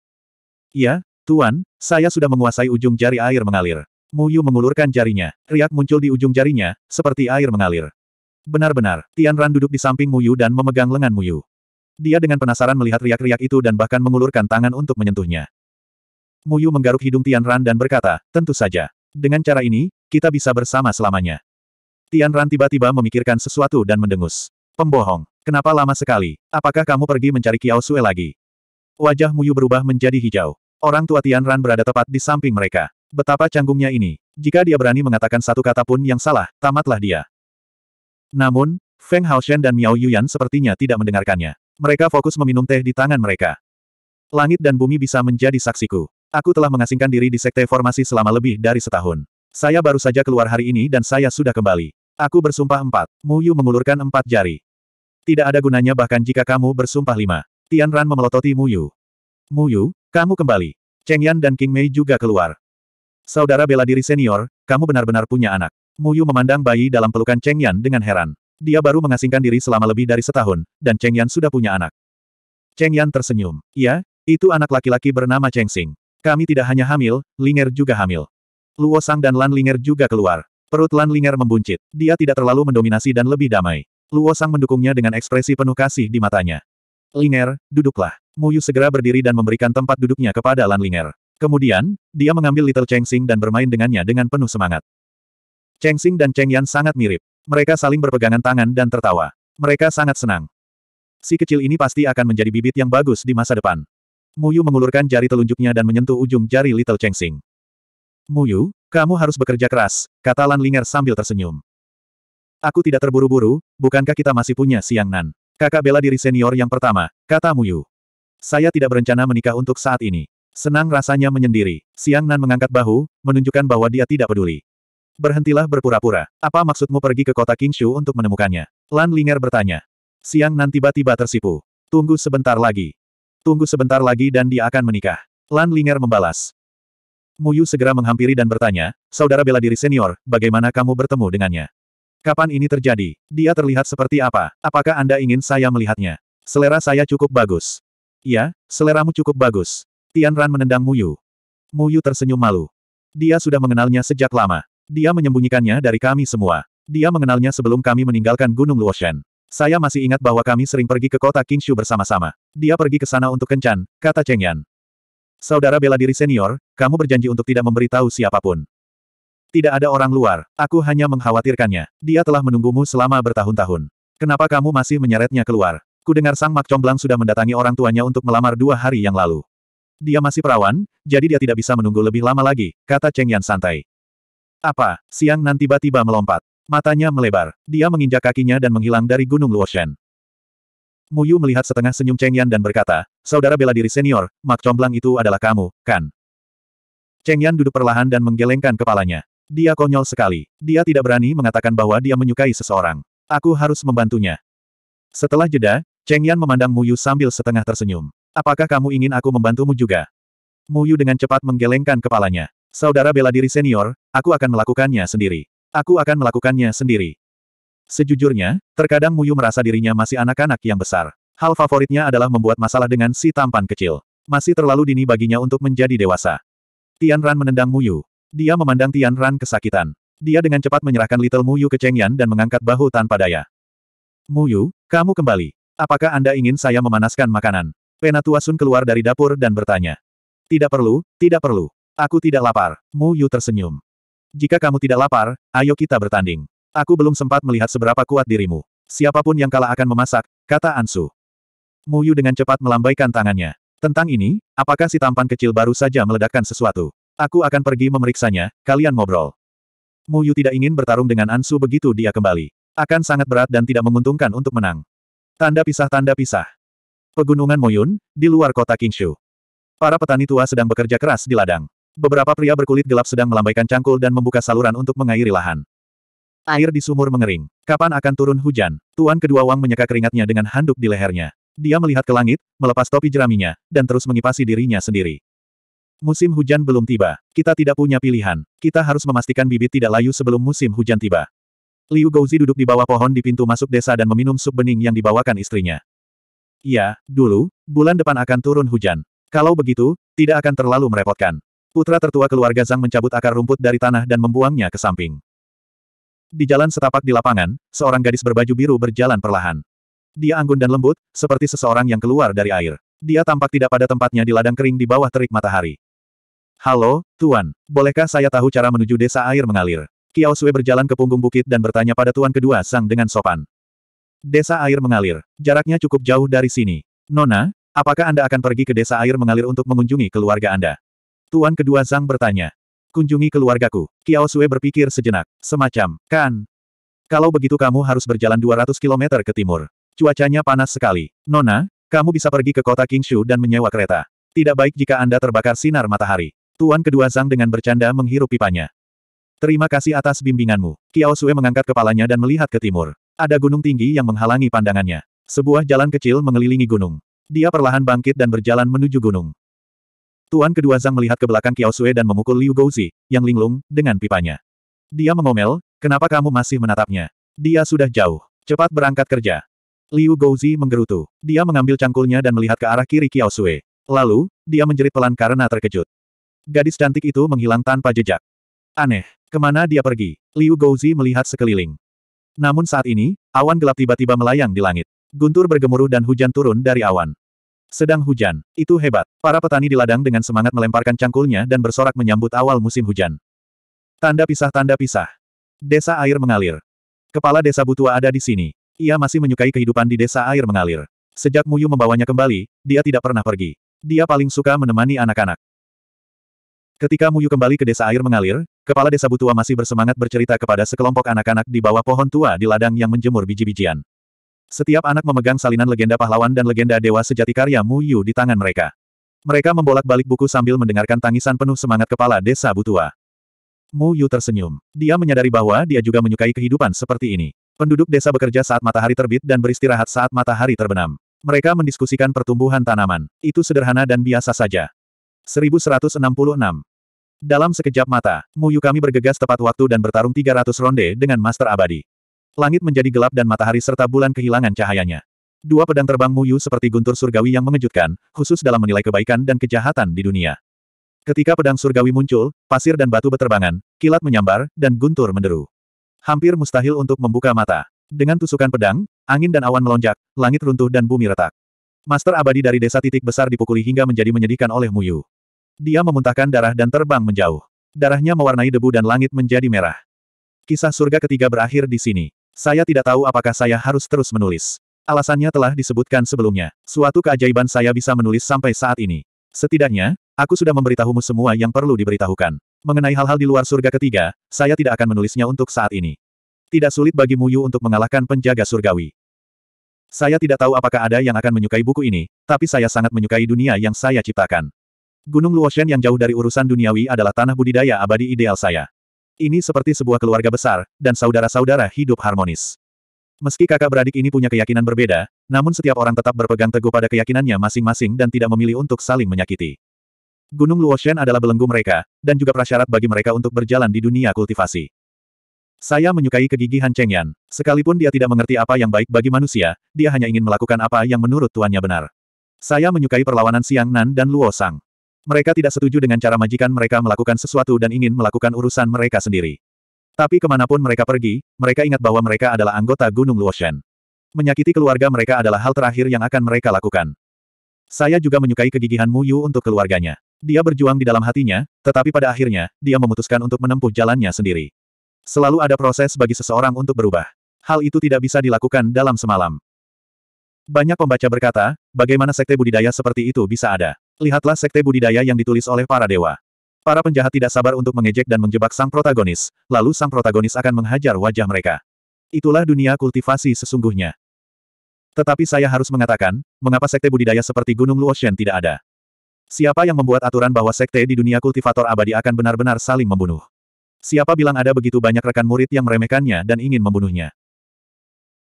Ya, Tuan, saya sudah menguasai ujung jari air mengalir. Mu Yu mengulurkan jarinya. Riak muncul di ujung jarinya, seperti air mengalir. Benar-benar, Tian Ran duduk di samping Mu Yu dan memegang lengan Mu Yu. Dia dengan penasaran melihat riak-riak itu dan bahkan mengulurkan tangan untuk menyentuhnya. Muyu menggaruk hidung Tian Ran dan berkata, tentu saja. Dengan cara ini, kita bisa bersama selamanya. Tian Ran tiba-tiba memikirkan sesuatu dan mendengus. Pembohong, kenapa lama sekali? Apakah kamu pergi mencari Kiao Sue lagi? Wajah Muyu berubah menjadi hijau. Orang tua Tian Ran berada tepat di samping mereka. Betapa canggungnya ini. Jika dia berani mengatakan satu kata pun yang salah, tamatlah dia. Namun, Feng Haoshen dan Miao Yuyan sepertinya tidak mendengarkannya. Mereka fokus meminum teh di tangan mereka. Langit dan bumi bisa menjadi saksiku. Aku telah mengasingkan diri di sekte formasi selama lebih dari setahun. Saya baru saja keluar hari ini dan saya sudah kembali. Aku bersumpah empat. Mu Yu mengulurkan empat jari. Tidak ada gunanya bahkan jika kamu bersumpah lima. Tian Ran memelototi Mu Yu. Mu Yu, kamu kembali. Cheng Yan dan King Mei juga keluar. Saudara bela diri senior, kamu benar-benar punya anak. Mu Yu memandang bayi dalam pelukan Cheng Yan dengan heran. Dia baru mengasingkan diri selama lebih dari setahun, dan Cheng Yan sudah punya anak. Cheng Yan tersenyum. Ya, itu anak laki-laki bernama Cheng Xing. Kami tidak hanya hamil, Linger juga hamil. Luo Sang dan Lan Linger juga keluar. Perut Lan Linger membuncit. Dia tidak terlalu mendominasi dan lebih damai. Luo Sang mendukungnya dengan ekspresi penuh kasih di matanya. Linger, duduklah. Muyu segera berdiri dan memberikan tempat duduknya kepada Lan Linger. Kemudian, dia mengambil Little Cheng Xing dan bermain dengannya dengan penuh semangat. Cheng Xing dan Cheng Yan sangat mirip. Mereka saling berpegangan tangan dan tertawa. Mereka sangat senang. Si kecil ini pasti akan menjadi bibit yang bagus di masa depan. Muyu mengulurkan jari telunjuknya dan menyentuh ujung jari Little Cheng Mu Muyu, kamu harus bekerja keras, kata Lan Linger sambil tersenyum. Aku tidak terburu-buru, bukankah kita masih punya siang nan? Kakak bela diri senior yang pertama, kata Muyu. Saya tidak berencana menikah untuk saat ini. Senang rasanya menyendiri. Siang Nan mengangkat bahu, menunjukkan bahwa dia tidak peduli. Berhentilah berpura-pura. Apa maksudmu pergi ke kota Kingshu untuk menemukannya? Lan Linger bertanya. Siang nanti tiba-tiba tersipu. Tunggu sebentar lagi. Tunggu sebentar lagi dan dia akan menikah. Lan Linger membalas. Muyu segera menghampiri dan bertanya, Saudara bela diri senior, bagaimana kamu bertemu dengannya? Kapan ini terjadi? Dia terlihat seperti apa? Apakah Anda ingin saya melihatnya? Selera saya cukup bagus. Ya, seleramu cukup bagus. Tian Ran menendang Muyu. Muyu tersenyum malu. Dia sudah mengenalnya sejak lama. Dia menyembunyikannya dari kami semua. Dia mengenalnya sebelum kami meninggalkan Gunung Luoshan. Saya masih ingat bahwa kami sering pergi ke kota Kingshu bersama-sama. Dia pergi ke sana untuk kencan, kata Cheng Yan. Saudara bela diri senior, kamu berjanji untuk tidak memberitahu siapapun. Tidak ada orang luar, aku hanya mengkhawatirkannya. Dia telah menunggumu selama bertahun-tahun. Kenapa kamu masih menyeretnya keluar? Ku dengar sang Mak Comblang sudah mendatangi orang tuanya untuk melamar dua hari yang lalu. Dia masih perawan, jadi dia tidak bisa menunggu lebih lama lagi, kata Cheng Yan santai. Apa? Siang Nan tiba-tiba melompat. Matanya melebar. Dia menginjak kakinya dan menghilang dari Gunung luoshen Muyu melihat setengah senyum Cheng Yan dan berkata, Saudara bela diri senior, Mak Comblang itu adalah kamu, kan? Cheng Yan duduk perlahan dan menggelengkan kepalanya. Dia konyol sekali. Dia tidak berani mengatakan bahwa dia menyukai seseorang. Aku harus membantunya. Setelah jeda, Cheng Yan memandang Muyu sambil setengah tersenyum. Apakah kamu ingin aku membantumu juga? Muyu dengan cepat menggelengkan kepalanya. Saudara bela diri senior, Aku akan melakukannya sendiri. Aku akan melakukannya sendiri. Sejujurnya, terkadang Muyu merasa dirinya masih anak-anak yang besar. Hal favoritnya adalah membuat masalah dengan si tampan kecil. Masih terlalu dini baginya untuk menjadi dewasa. Tian Ran menendang Muyu. Dia memandang Tian Ran kesakitan. Dia dengan cepat menyerahkan Little Muyu ke Cheng Yan dan mengangkat bahu tanpa daya. Muyu, kamu kembali. Apakah Anda ingin saya memanaskan makanan? Penatua Sun keluar dari dapur dan bertanya. Tidak perlu, tidak perlu. Aku tidak lapar. Muyu tersenyum. Jika kamu tidak lapar, ayo kita bertanding. Aku belum sempat melihat seberapa kuat dirimu. Siapapun yang kalah akan memasak, kata Ansu. Muyu dengan cepat melambaikan tangannya. Tentang ini, apakah si tampan kecil baru saja meledakkan sesuatu? Aku akan pergi memeriksanya, kalian ngobrol. Muyu tidak ingin bertarung dengan Ansu begitu dia kembali. Akan sangat berat dan tidak menguntungkan untuk menang. Tanda pisah-tanda pisah. Pegunungan Moyun, di luar kota Kingshu. Para petani tua sedang bekerja keras di ladang. Beberapa pria berkulit gelap sedang melambaikan cangkul dan membuka saluran untuk mengairi lahan. Air di sumur mengering. Kapan akan turun hujan? Tuan kedua Wang menyeka keringatnya dengan handuk di lehernya. Dia melihat ke langit, melepas topi jeraminya, dan terus mengipasi dirinya sendiri. Musim hujan belum tiba. Kita tidak punya pilihan. Kita harus memastikan bibit tidak layu sebelum musim hujan tiba. Liu Gouzi duduk di bawah pohon di pintu masuk desa dan meminum sup bening yang dibawakan istrinya. Ya, dulu, bulan depan akan turun hujan. Kalau begitu, tidak akan terlalu merepotkan. Putra tertua keluarga Zhang mencabut akar rumput dari tanah dan membuangnya ke samping. Di jalan setapak di lapangan, seorang gadis berbaju biru berjalan perlahan. Dia anggun dan lembut, seperti seseorang yang keluar dari air. Dia tampak tidak pada tempatnya di ladang kering di bawah terik matahari. Halo, Tuan. Bolehkah saya tahu cara menuju desa air mengalir? Kiao Sui berjalan ke punggung bukit dan bertanya pada Tuan kedua Sang dengan sopan. Desa air mengalir. Jaraknya cukup jauh dari sini. Nona, apakah Anda akan pergi ke desa air mengalir untuk mengunjungi keluarga Anda? Tuan kedua Zhang bertanya. Kunjungi keluargaku. Kiao Sui berpikir sejenak. Semacam, kan? Kalau begitu kamu harus berjalan 200 km ke timur. Cuacanya panas sekali. Nona, kamu bisa pergi ke kota Kingshu dan menyewa kereta. Tidak baik jika Anda terbakar sinar matahari. Tuan kedua Zhang dengan bercanda menghirup pipanya. Terima kasih atas bimbinganmu. Kiao Sui mengangkat kepalanya dan melihat ke timur. Ada gunung tinggi yang menghalangi pandangannya. Sebuah jalan kecil mengelilingi gunung. Dia perlahan bangkit dan berjalan menuju gunung. Tuan kedua Zhang melihat ke belakang Kiao Sui dan memukul Liu Gouzi, yang linglung, dengan pipanya. Dia mengomel, kenapa kamu masih menatapnya? Dia sudah jauh. Cepat berangkat kerja. Liu Gouzi menggerutu. Dia mengambil cangkulnya dan melihat ke arah kiri Kiao Sui. Lalu, dia menjerit pelan karena terkejut. Gadis cantik itu menghilang tanpa jejak. Aneh, kemana dia pergi? Liu Gouzi melihat sekeliling. Namun saat ini, awan gelap tiba-tiba melayang di langit. Guntur bergemuruh dan hujan turun dari awan. Sedang hujan. Itu hebat. Para petani di ladang dengan semangat melemparkan cangkulnya dan bersorak menyambut awal musim hujan. Tanda pisah-tanda pisah. Desa air mengalir. Kepala desa Butua ada di sini. Ia masih menyukai kehidupan di desa air mengalir. Sejak Muyu membawanya kembali, dia tidak pernah pergi. Dia paling suka menemani anak-anak. Ketika Muyu kembali ke desa air mengalir, kepala desa Butua masih bersemangat bercerita kepada sekelompok anak-anak di bawah pohon tua di ladang yang menjemur biji-bijian. Setiap anak memegang salinan legenda pahlawan dan legenda dewa sejati karya Mu Yu di tangan mereka. Mereka membolak-balik buku sambil mendengarkan tangisan penuh semangat kepala desa Butua. Mu Yu tersenyum. Dia menyadari bahwa dia juga menyukai kehidupan seperti ini. Penduduk desa bekerja saat matahari terbit dan beristirahat saat matahari terbenam. Mereka mendiskusikan pertumbuhan tanaman. Itu sederhana dan biasa saja. 1166. Dalam sekejap mata, Mu Yu kami bergegas tepat waktu dan bertarung 300 ronde dengan Master Abadi. Langit menjadi gelap dan matahari serta bulan kehilangan cahayanya. Dua pedang terbang Muyu seperti guntur surgawi yang mengejutkan, khusus dalam menilai kebaikan dan kejahatan di dunia. Ketika pedang surgawi muncul, pasir dan batu berterbangan, kilat menyambar, dan guntur menderu. Hampir mustahil untuk membuka mata. Dengan tusukan pedang, angin dan awan melonjak, langit runtuh dan bumi retak. Master abadi dari desa titik besar dipukuli hingga menjadi menyedihkan oleh Muyu. Dia memuntahkan darah dan terbang menjauh. Darahnya mewarnai debu dan langit menjadi merah. Kisah surga ketiga berakhir di sini. Saya tidak tahu apakah saya harus terus menulis. Alasannya telah disebutkan sebelumnya. Suatu keajaiban saya bisa menulis sampai saat ini. Setidaknya, aku sudah memberitahumu semua yang perlu diberitahukan. Mengenai hal-hal di luar surga ketiga, saya tidak akan menulisnya untuk saat ini. Tidak sulit bagi Muyu untuk mengalahkan penjaga surgawi. Saya tidak tahu apakah ada yang akan menyukai buku ini, tapi saya sangat menyukai dunia yang saya ciptakan. Gunung Luoshen yang jauh dari urusan duniawi adalah tanah budidaya abadi ideal saya. Ini seperti sebuah keluarga besar, dan saudara-saudara hidup harmonis. Meski kakak beradik ini punya keyakinan berbeda, namun setiap orang tetap berpegang teguh pada keyakinannya masing-masing dan tidak memilih untuk saling menyakiti. Gunung Luoshen adalah belenggu mereka, dan juga prasyarat bagi mereka untuk berjalan di dunia kultivasi. Saya menyukai kegigihan Cheng Yan. Sekalipun dia tidak mengerti apa yang baik bagi manusia, dia hanya ingin melakukan apa yang menurut tuannya benar. Saya menyukai perlawanan Siang Nan dan Luo Sang. Mereka tidak setuju dengan cara majikan mereka melakukan sesuatu dan ingin melakukan urusan mereka sendiri. Tapi kemanapun mereka pergi, mereka ingat bahwa mereka adalah anggota Gunung Luoshan. Menyakiti keluarga mereka adalah hal terakhir yang akan mereka lakukan. Saya juga menyukai kegigihan Mu Yu untuk keluarganya. Dia berjuang di dalam hatinya, tetapi pada akhirnya, dia memutuskan untuk menempuh jalannya sendiri. Selalu ada proses bagi seseorang untuk berubah. Hal itu tidak bisa dilakukan dalam semalam. Banyak pembaca berkata, bagaimana sekte budidaya seperti itu bisa ada? Lihatlah sekte budidaya yang ditulis oleh para dewa. Para penjahat tidak sabar untuk mengejek dan menjebak sang protagonis, lalu sang protagonis akan menghajar wajah mereka. Itulah dunia kultivasi sesungguhnya. Tetapi saya harus mengatakan, mengapa sekte budidaya seperti Gunung Luoshen tidak ada? Siapa yang membuat aturan bahwa sekte di dunia kultivator abadi akan benar-benar saling membunuh? Siapa bilang ada begitu banyak rekan murid yang meremehkannya dan ingin membunuhnya?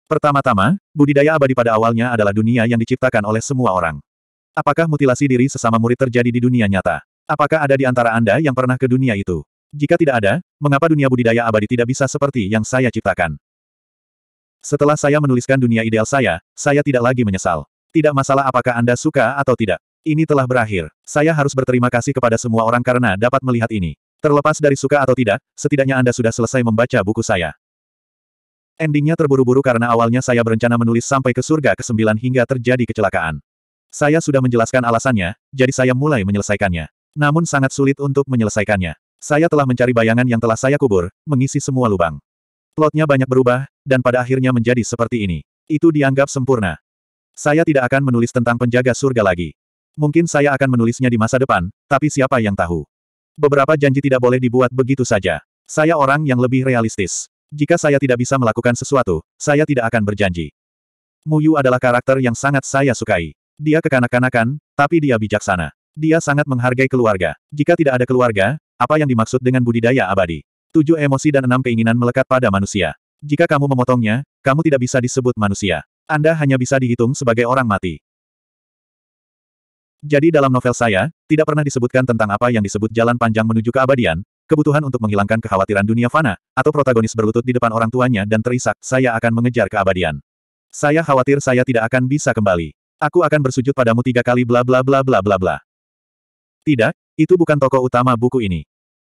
Pertama-tama, budidaya abadi pada awalnya adalah dunia yang diciptakan oleh semua orang. Apakah mutilasi diri sesama murid terjadi di dunia nyata? Apakah ada di antara Anda yang pernah ke dunia itu? Jika tidak ada, mengapa dunia budidaya abadi tidak bisa seperti yang saya ciptakan? Setelah saya menuliskan dunia ideal saya, saya tidak lagi menyesal. Tidak masalah apakah Anda suka atau tidak. Ini telah berakhir. Saya harus berterima kasih kepada semua orang karena dapat melihat ini. Terlepas dari suka atau tidak, setidaknya Anda sudah selesai membaca buku saya. Endingnya terburu-buru karena awalnya saya berencana menulis sampai ke surga ke-9 hingga terjadi kecelakaan. Saya sudah menjelaskan alasannya, jadi saya mulai menyelesaikannya. Namun sangat sulit untuk menyelesaikannya. Saya telah mencari bayangan yang telah saya kubur, mengisi semua lubang. Plotnya banyak berubah, dan pada akhirnya menjadi seperti ini. Itu dianggap sempurna. Saya tidak akan menulis tentang penjaga surga lagi. Mungkin saya akan menulisnya di masa depan, tapi siapa yang tahu? Beberapa janji tidak boleh dibuat begitu saja. Saya orang yang lebih realistis. Jika saya tidak bisa melakukan sesuatu, saya tidak akan berjanji. Muyu adalah karakter yang sangat saya sukai. Dia kekanak-kanakan, tapi dia bijaksana. Dia sangat menghargai keluarga. Jika tidak ada keluarga, apa yang dimaksud dengan budidaya abadi? Tujuh emosi dan enam keinginan melekat pada manusia. Jika kamu memotongnya, kamu tidak bisa disebut manusia. Anda hanya bisa dihitung sebagai orang mati. Jadi dalam novel saya, tidak pernah disebutkan tentang apa yang disebut jalan panjang menuju keabadian, kebutuhan untuk menghilangkan kekhawatiran dunia fana, atau protagonis berlutut di depan orang tuanya dan terisak, saya akan mengejar keabadian. Saya khawatir saya tidak akan bisa kembali. Aku akan bersujud padamu tiga kali bla bla bla bla bla bla. Tidak, itu bukan tokoh utama buku ini.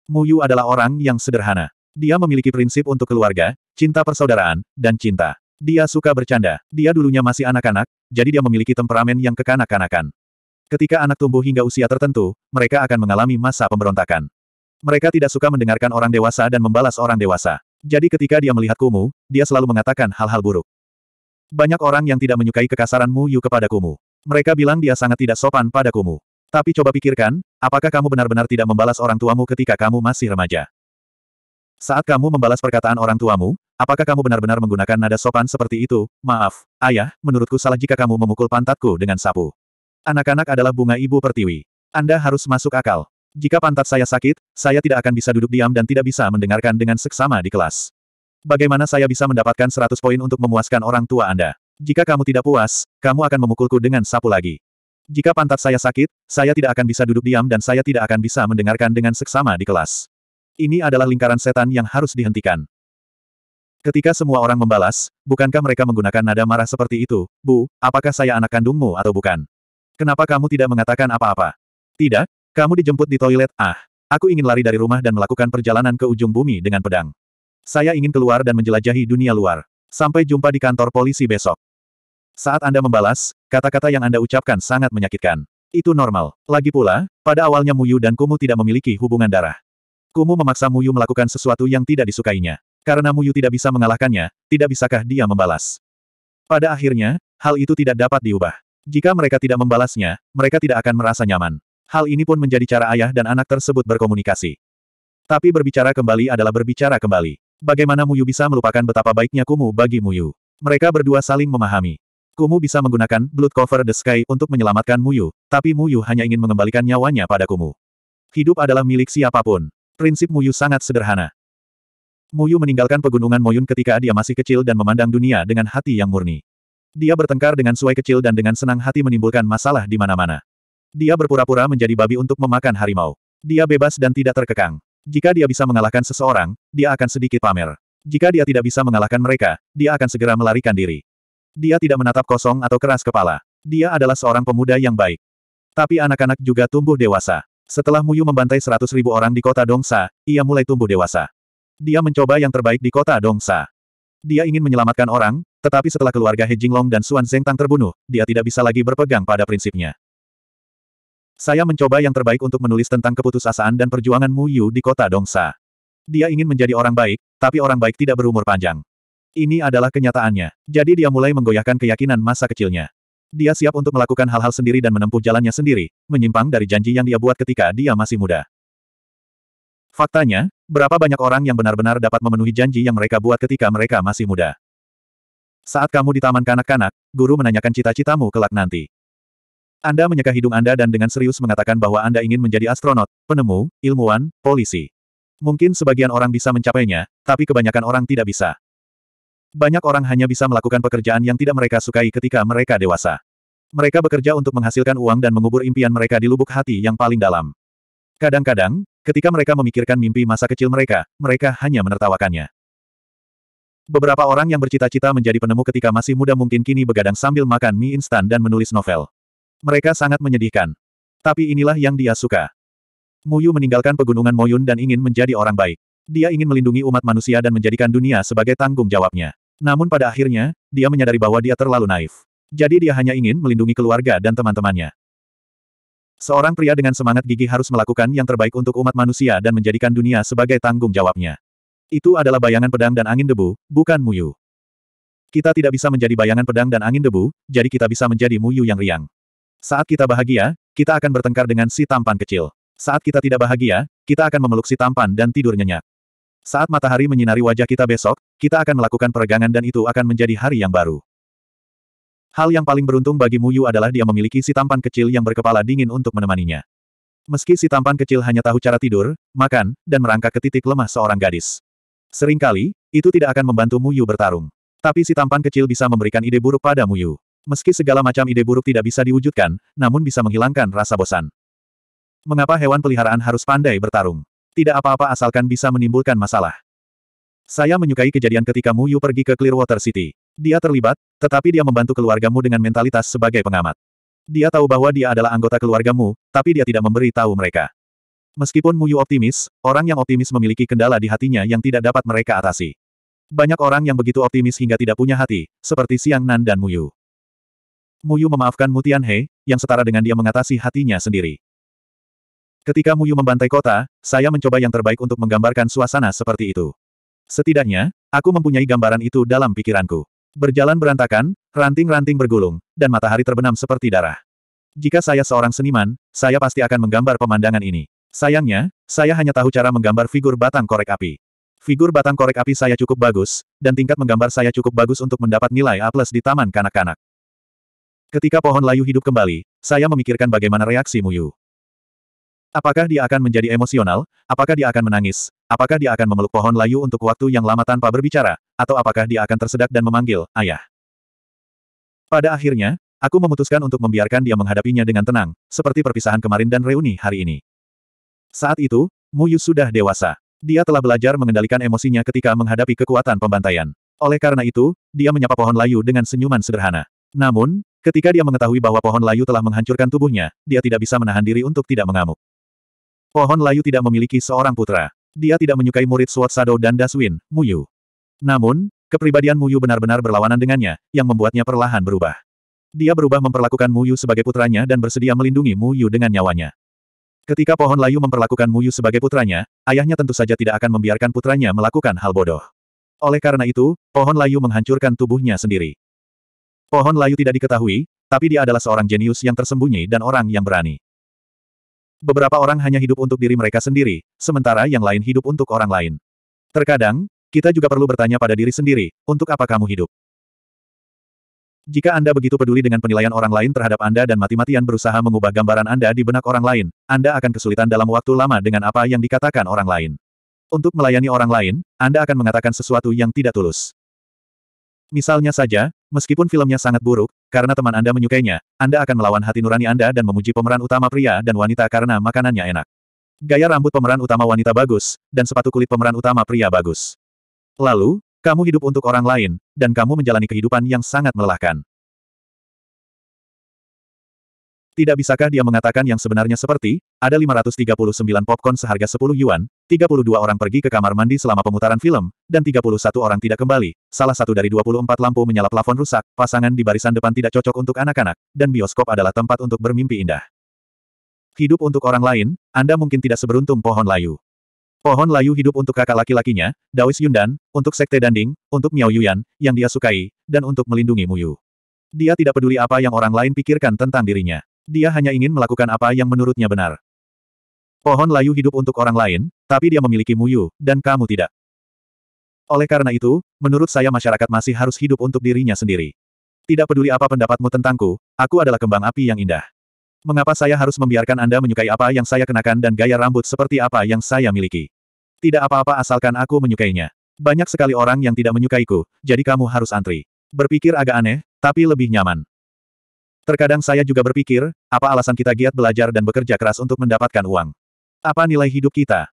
Mu Yu adalah orang yang sederhana. Dia memiliki prinsip untuk keluarga, cinta persaudaraan, dan cinta. Dia suka bercanda. Dia dulunya masih anak-anak, jadi dia memiliki temperamen yang kekanak-kanakan. Ketika anak tumbuh hingga usia tertentu, mereka akan mengalami masa pemberontakan. Mereka tidak suka mendengarkan orang dewasa dan membalas orang dewasa. Jadi ketika dia melihat Kumu, dia selalu mengatakan hal-hal buruk. Banyak orang yang tidak menyukai kekasaranmu Yu kepada kumu. Mereka bilang dia sangat tidak sopan pada kumu. Tapi coba pikirkan, apakah kamu benar-benar tidak membalas orang tuamu ketika kamu masih remaja? Saat kamu membalas perkataan orang tuamu, apakah kamu benar-benar menggunakan nada sopan seperti itu? Maaf, ayah, menurutku salah jika kamu memukul pantatku dengan sapu. Anak-anak adalah bunga ibu pertiwi. Anda harus masuk akal. Jika pantat saya sakit, saya tidak akan bisa duduk diam dan tidak bisa mendengarkan dengan seksama di kelas. Bagaimana saya bisa mendapatkan 100 poin untuk memuaskan orang tua Anda? Jika kamu tidak puas, kamu akan memukulku dengan sapu lagi. Jika pantat saya sakit, saya tidak akan bisa duduk diam dan saya tidak akan bisa mendengarkan dengan seksama di kelas. Ini adalah lingkaran setan yang harus dihentikan. Ketika semua orang membalas, bukankah mereka menggunakan nada marah seperti itu, Bu, apakah saya anak kandungmu atau bukan? Kenapa kamu tidak mengatakan apa-apa? Tidak, kamu dijemput di toilet, ah. Aku ingin lari dari rumah dan melakukan perjalanan ke ujung bumi dengan pedang. Saya ingin keluar dan menjelajahi dunia luar. Sampai jumpa di kantor polisi besok. Saat Anda membalas, kata-kata yang Anda ucapkan sangat menyakitkan. Itu normal. Lagi pula, pada awalnya Muyu dan Kumu tidak memiliki hubungan darah. Kumu memaksa Muyu melakukan sesuatu yang tidak disukainya. Karena Muyu tidak bisa mengalahkannya, tidak bisakah dia membalas. Pada akhirnya, hal itu tidak dapat diubah. Jika mereka tidak membalasnya, mereka tidak akan merasa nyaman. Hal ini pun menjadi cara ayah dan anak tersebut berkomunikasi. Tapi berbicara kembali adalah berbicara kembali. Bagaimana Muyu bisa melupakan betapa baiknya Kumu bagi Muyu? Mereka berdua saling memahami. Kumu bisa menggunakan Blood Cover the Sky untuk menyelamatkan Muyu, tapi Muyu hanya ingin mengembalikan nyawanya pada Kumu. Hidup adalah milik siapapun. Prinsip Muyu sangat sederhana. Muyu meninggalkan pegunungan Moyun ketika dia masih kecil dan memandang dunia dengan hati yang murni. Dia bertengkar dengan suai kecil dan dengan senang hati menimbulkan masalah di mana-mana. Dia berpura-pura menjadi babi untuk memakan harimau. Dia bebas dan tidak terkekang. Jika dia bisa mengalahkan seseorang, dia akan sedikit pamer. Jika dia tidak bisa mengalahkan mereka, dia akan segera melarikan diri. Dia tidak menatap kosong atau keras kepala. Dia adalah seorang pemuda yang baik. Tapi anak-anak juga tumbuh dewasa. Setelah Muyu membantai seratus ribu orang di kota Dongsa, ia mulai tumbuh dewasa. Dia mencoba yang terbaik di kota Dongsa. Dia ingin menyelamatkan orang, tetapi setelah keluarga He Jinglong dan Xuan Zengtang terbunuh, dia tidak bisa lagi berpegang pada prinsipnya. Saya mencoba yang terbaik untuk menulis tentang keputusasaan dan perjuangan Mu Yu di kota Dongsa. Dia ingin menjadi orang baik, tapi orang baik tidak berumur panjang. Ini adalah kenyataannya. Jadi dia mulai menggoyahkan keyakinan masa kecilnya. Dia siap untuk melakukan hal-hal sendiri dan menempuh jalannya sendiri, menyimpang dari janji yang dia buat ketika dia masih muda. Faktanya, berapa banyak orang yang benar-benar dapat memenuhi janji yang mereka buat ketika mereka masih muda. Saat kamu di taman kanak-kanak, guru menanyakan cita-citamu kelak nanti. Anda menyeka hidung Anda dan dengan serius mengatakan bahwa Anda ingin menjadi astronot, penemu, ilmuwan, polisi. Mungkin sebagian orang bisa mencapainya, tapi kebanyakan orang tidak bisa. Banyak orang hanya bisa melakukan pekerjaan yang tidak mereka sukai ketika mereka dewasa. Mereka bekerja untuk menghasilkan uang dan mengubur impian mereka di lubuk hati yang paling dalam. Kadang-kadang, ketika mereka memikirkan mimpi masa kecil mereka, mereka hanya menertawakannya. Beberapa orang yang bercita-cita menjadi penemu ketika masih muda mungkin kini begadang sambil makan mie instan dan menulis novel. Mereka sangat menyedihkan. Tapi inilah yang dia suka. Muyu meninggalkan pegunungan Moyun dan ingin menjadi orang baik. Dia ingin melindungi umat manusia dan menjadikan dunia sebagai tanggung jawabnya. Namun pada akhirnya, dia menyadari bahwa dia terlalu naif. Jadi dia hanya ingin melindungi keluarga dan teman-temannya. Seorang pria dengan semangat gigi harus melakukan yang terbaik untuk umat manusia dan menjadikan dunia sebagai tanggung jawabnya. Itu adalah bayangan pedang dan angin debu, bukan Muyu. Kita tidak bisa menjadi bayangan pedang dan angin debu, jadi kita bisa menjadi Muyu yang riang. Saat kita bahagia, kita akan bertengkar dengan si tampan kecil. Saat kita tidak bahagia, kita akan memeluk si tampan dan tidur nyenyak. Saat matahari menyinari wajah kita besok, kita akan melakukan peregangan dan itu akan menjadi hari yang baru. Hal yang paling beruntung bagi Muyu adalah dia memiliki si tampan kecil yang berkepala dingin untuk menemaninya. Meski si tampan kecil hanya tahu cara tidur, makan, dan merangkak ke titik lemah seorang gadis. Seringkali, itu tidak akan membantu Muyu bertarung. Tapi si tampan kecil bisa memberikan ide buruk pada Muyu. Meski segala macam ide buruk tidak bisa diwujudkan, namun bisa menghilangkan rasa bosan. Mengapa hewan peliharaan harus pandai bertarung? Tidak apa-apa asalkan bisa menimbulkan masalah. Saya menyukai kejadian ketika Mu Yu pergi ke Clearwater City. Dia terlibat, tetapi dia membantu keluargamu dengan mentalitas sebagai pengamat. Dia tahu bahwa dia adalah anggota keluargamu, tapi dia tidak memberi tahu mereka. Meskipun Mu Yu optimis, orang yang optimis memiliki kendala di hatinya yang tidak dapat mereka atasi. Banyak orang yang begitu optimis hingga tidak punya hati, seperti Siang Nan dan Mu Yu. Muyu memaafkan Mutian He, yang setara dengan dia mengatasi hatinya sendiri. Ketika Muyu membantai kota, saya mencoba yang terbaik untuk menggambarkan suasana seperti itu. Setidaknya, aku mempunyai gambaran itu dalam pikiranku. Berjalan berantakan, ranting-ranting bergulung, dan matahari terbenam seperti darah. Jika saya seorang seniman, saya pasti akan menggambar pemandangan ini. Sayangnya, saya hanya tahu cara menggambar figur batang korek api. Figur batang korek api saya cukup bagus, dan tingkat menggambar saya cukup bagus untuk mendapat nilai A di taman kanak-kanak. Ketika pohon layu hidup kembali, saya memikirkan bagaimana reaksi Muyu. Apakah dia akan menjadi emosional? Apakah dia akan menangis? Apakah dia akan memeluk pohon layu untuk waktu yang lama tanpa berbicara? Atau apakah dia akan tersedak dan memanggil, ayah? Pada akhirnya, aku memutuskan untuk membiarkan dia menghadapinya dengan tenang, seperti perpisahan kemarin dan reuni hari ini. Saat itu, Muyu sudah dewasa. Dia telah belajar mengendalikan emosinya ketika menghadapi kekuatan pembantaian. Oleh karena itu, dia menyapa pohon layu dengan senyuman sederhana. Namun, Ketika dia mengetahui bahwa pohon layu telah menghancurkan tubuhnya, dia tidak bisa menahan diri untuk tidak mengamuk. Pohon layu tidak memiliki seorang putra. Dia tidak menyukai murid Sword Sado dan Daswin, Muyu. Namun, kepribadian Muyu benar-benar berlawanan dengannya, yang membuatnya perlahan berubah. Dia berubah memperlakukan Muyu sebagai putranya dan bersedia melindungi Muyu dengan nyawanya. Ketika pohon layu memperlakukan Muyu sebagai putranya, ayahnya tentu saja tidak akan membiarkan putranya melakukan hal bodoh. Oleh karena itu, pohon layu menghancurkan tubuhnya sendiri. Pohon layu tidak diketahui, tapi dia adalah seorang jenius yang tersembunyi dan orang yang berani. Beberapa orang hanya hidup untuk diri mereka sendiri, sementara yang lain hidup untuk orang lain. Terkadang, kita juga perlu bertanya pada diri sendiri, untuk apa kamu hidup? Jika Anda begitu peduli dengan penilaian orang lain terhadap Anda dan mati-matian berusaha mengubah gambaran Anda di benak orang lain, Anda akan kesulitan dalam waktu lama dengan apa yang dikatakan orang lain. Untuk melayani orang lain, Anda akan mengatakan sesuatu yang tidak tulus. Misalnya saja, Meskipun filmnya sangat buruk, karena teman Anda menyukainya, Anda akan melawan hati nurani Anda dan memuji pemeran utama pria dan wanita karena makanannya enak. Gaya rambut pemeran utama wanita bagus, dan sepatu kulit pemeran utama pria bagus. Lalu, kamu hidup untuk orang lain, dan kamu menjalani kehidupan yang sangat melelahkan. Tidak bisakah dia mengatakan yang sebenarnya seperti, ada 539 popcorn seharga 10 yuan, 32 orang pergi ke kamar mandi selama pemutaran film, dan 31 orang tidak kembali, salah satu dari 24 lampu menyala plafon rusak, pasangan di barisan depan tidak cocok untuk anak-anak, dan bioskop adalah tempat untuk bermimpi indah. Hidup untuk orang lain, Anda mungkin tidak seberuntung pohon layu. Pohon layu hidup untuk kakak laki-lakinya, Dawis Yundan, untuk Sekte Danding, untuk Miao Yuyan, yang dia sukai, dan untuk melindungi Muyu. Dia tidak peduli apa yang orang lain pikirkan tentang dirinya. Dia hanya ingin melakukan apa yang menurutnya benar. Pohon layu hidup untuk orang lain, tapi dia memiliki muyu, dan kamu tidak. Oleh karena itu, menurut saya masyarakat masih harus hidup untuk dirinya sendiri. Tidak peduli apa pendapatmu tentangku, aku adalah kembang api yang indah. Mengapa saya harus membiarkan Anda menyukai apa yang saya kenakan dan gaya rambut seperti apa yang saya miliki? Tidak apa-apa asalkan aku menyukainya. Banyak sekali orang yang tidak menyukaiku, jadi kamu harus antri. Berpikir agak aneh, tapi lebih nyaman. Terkadang saya juga berpikir, apa alasan kita giat belajar dan bekerja keras untuk mendapatkan uang? Apa nilai hidup kita?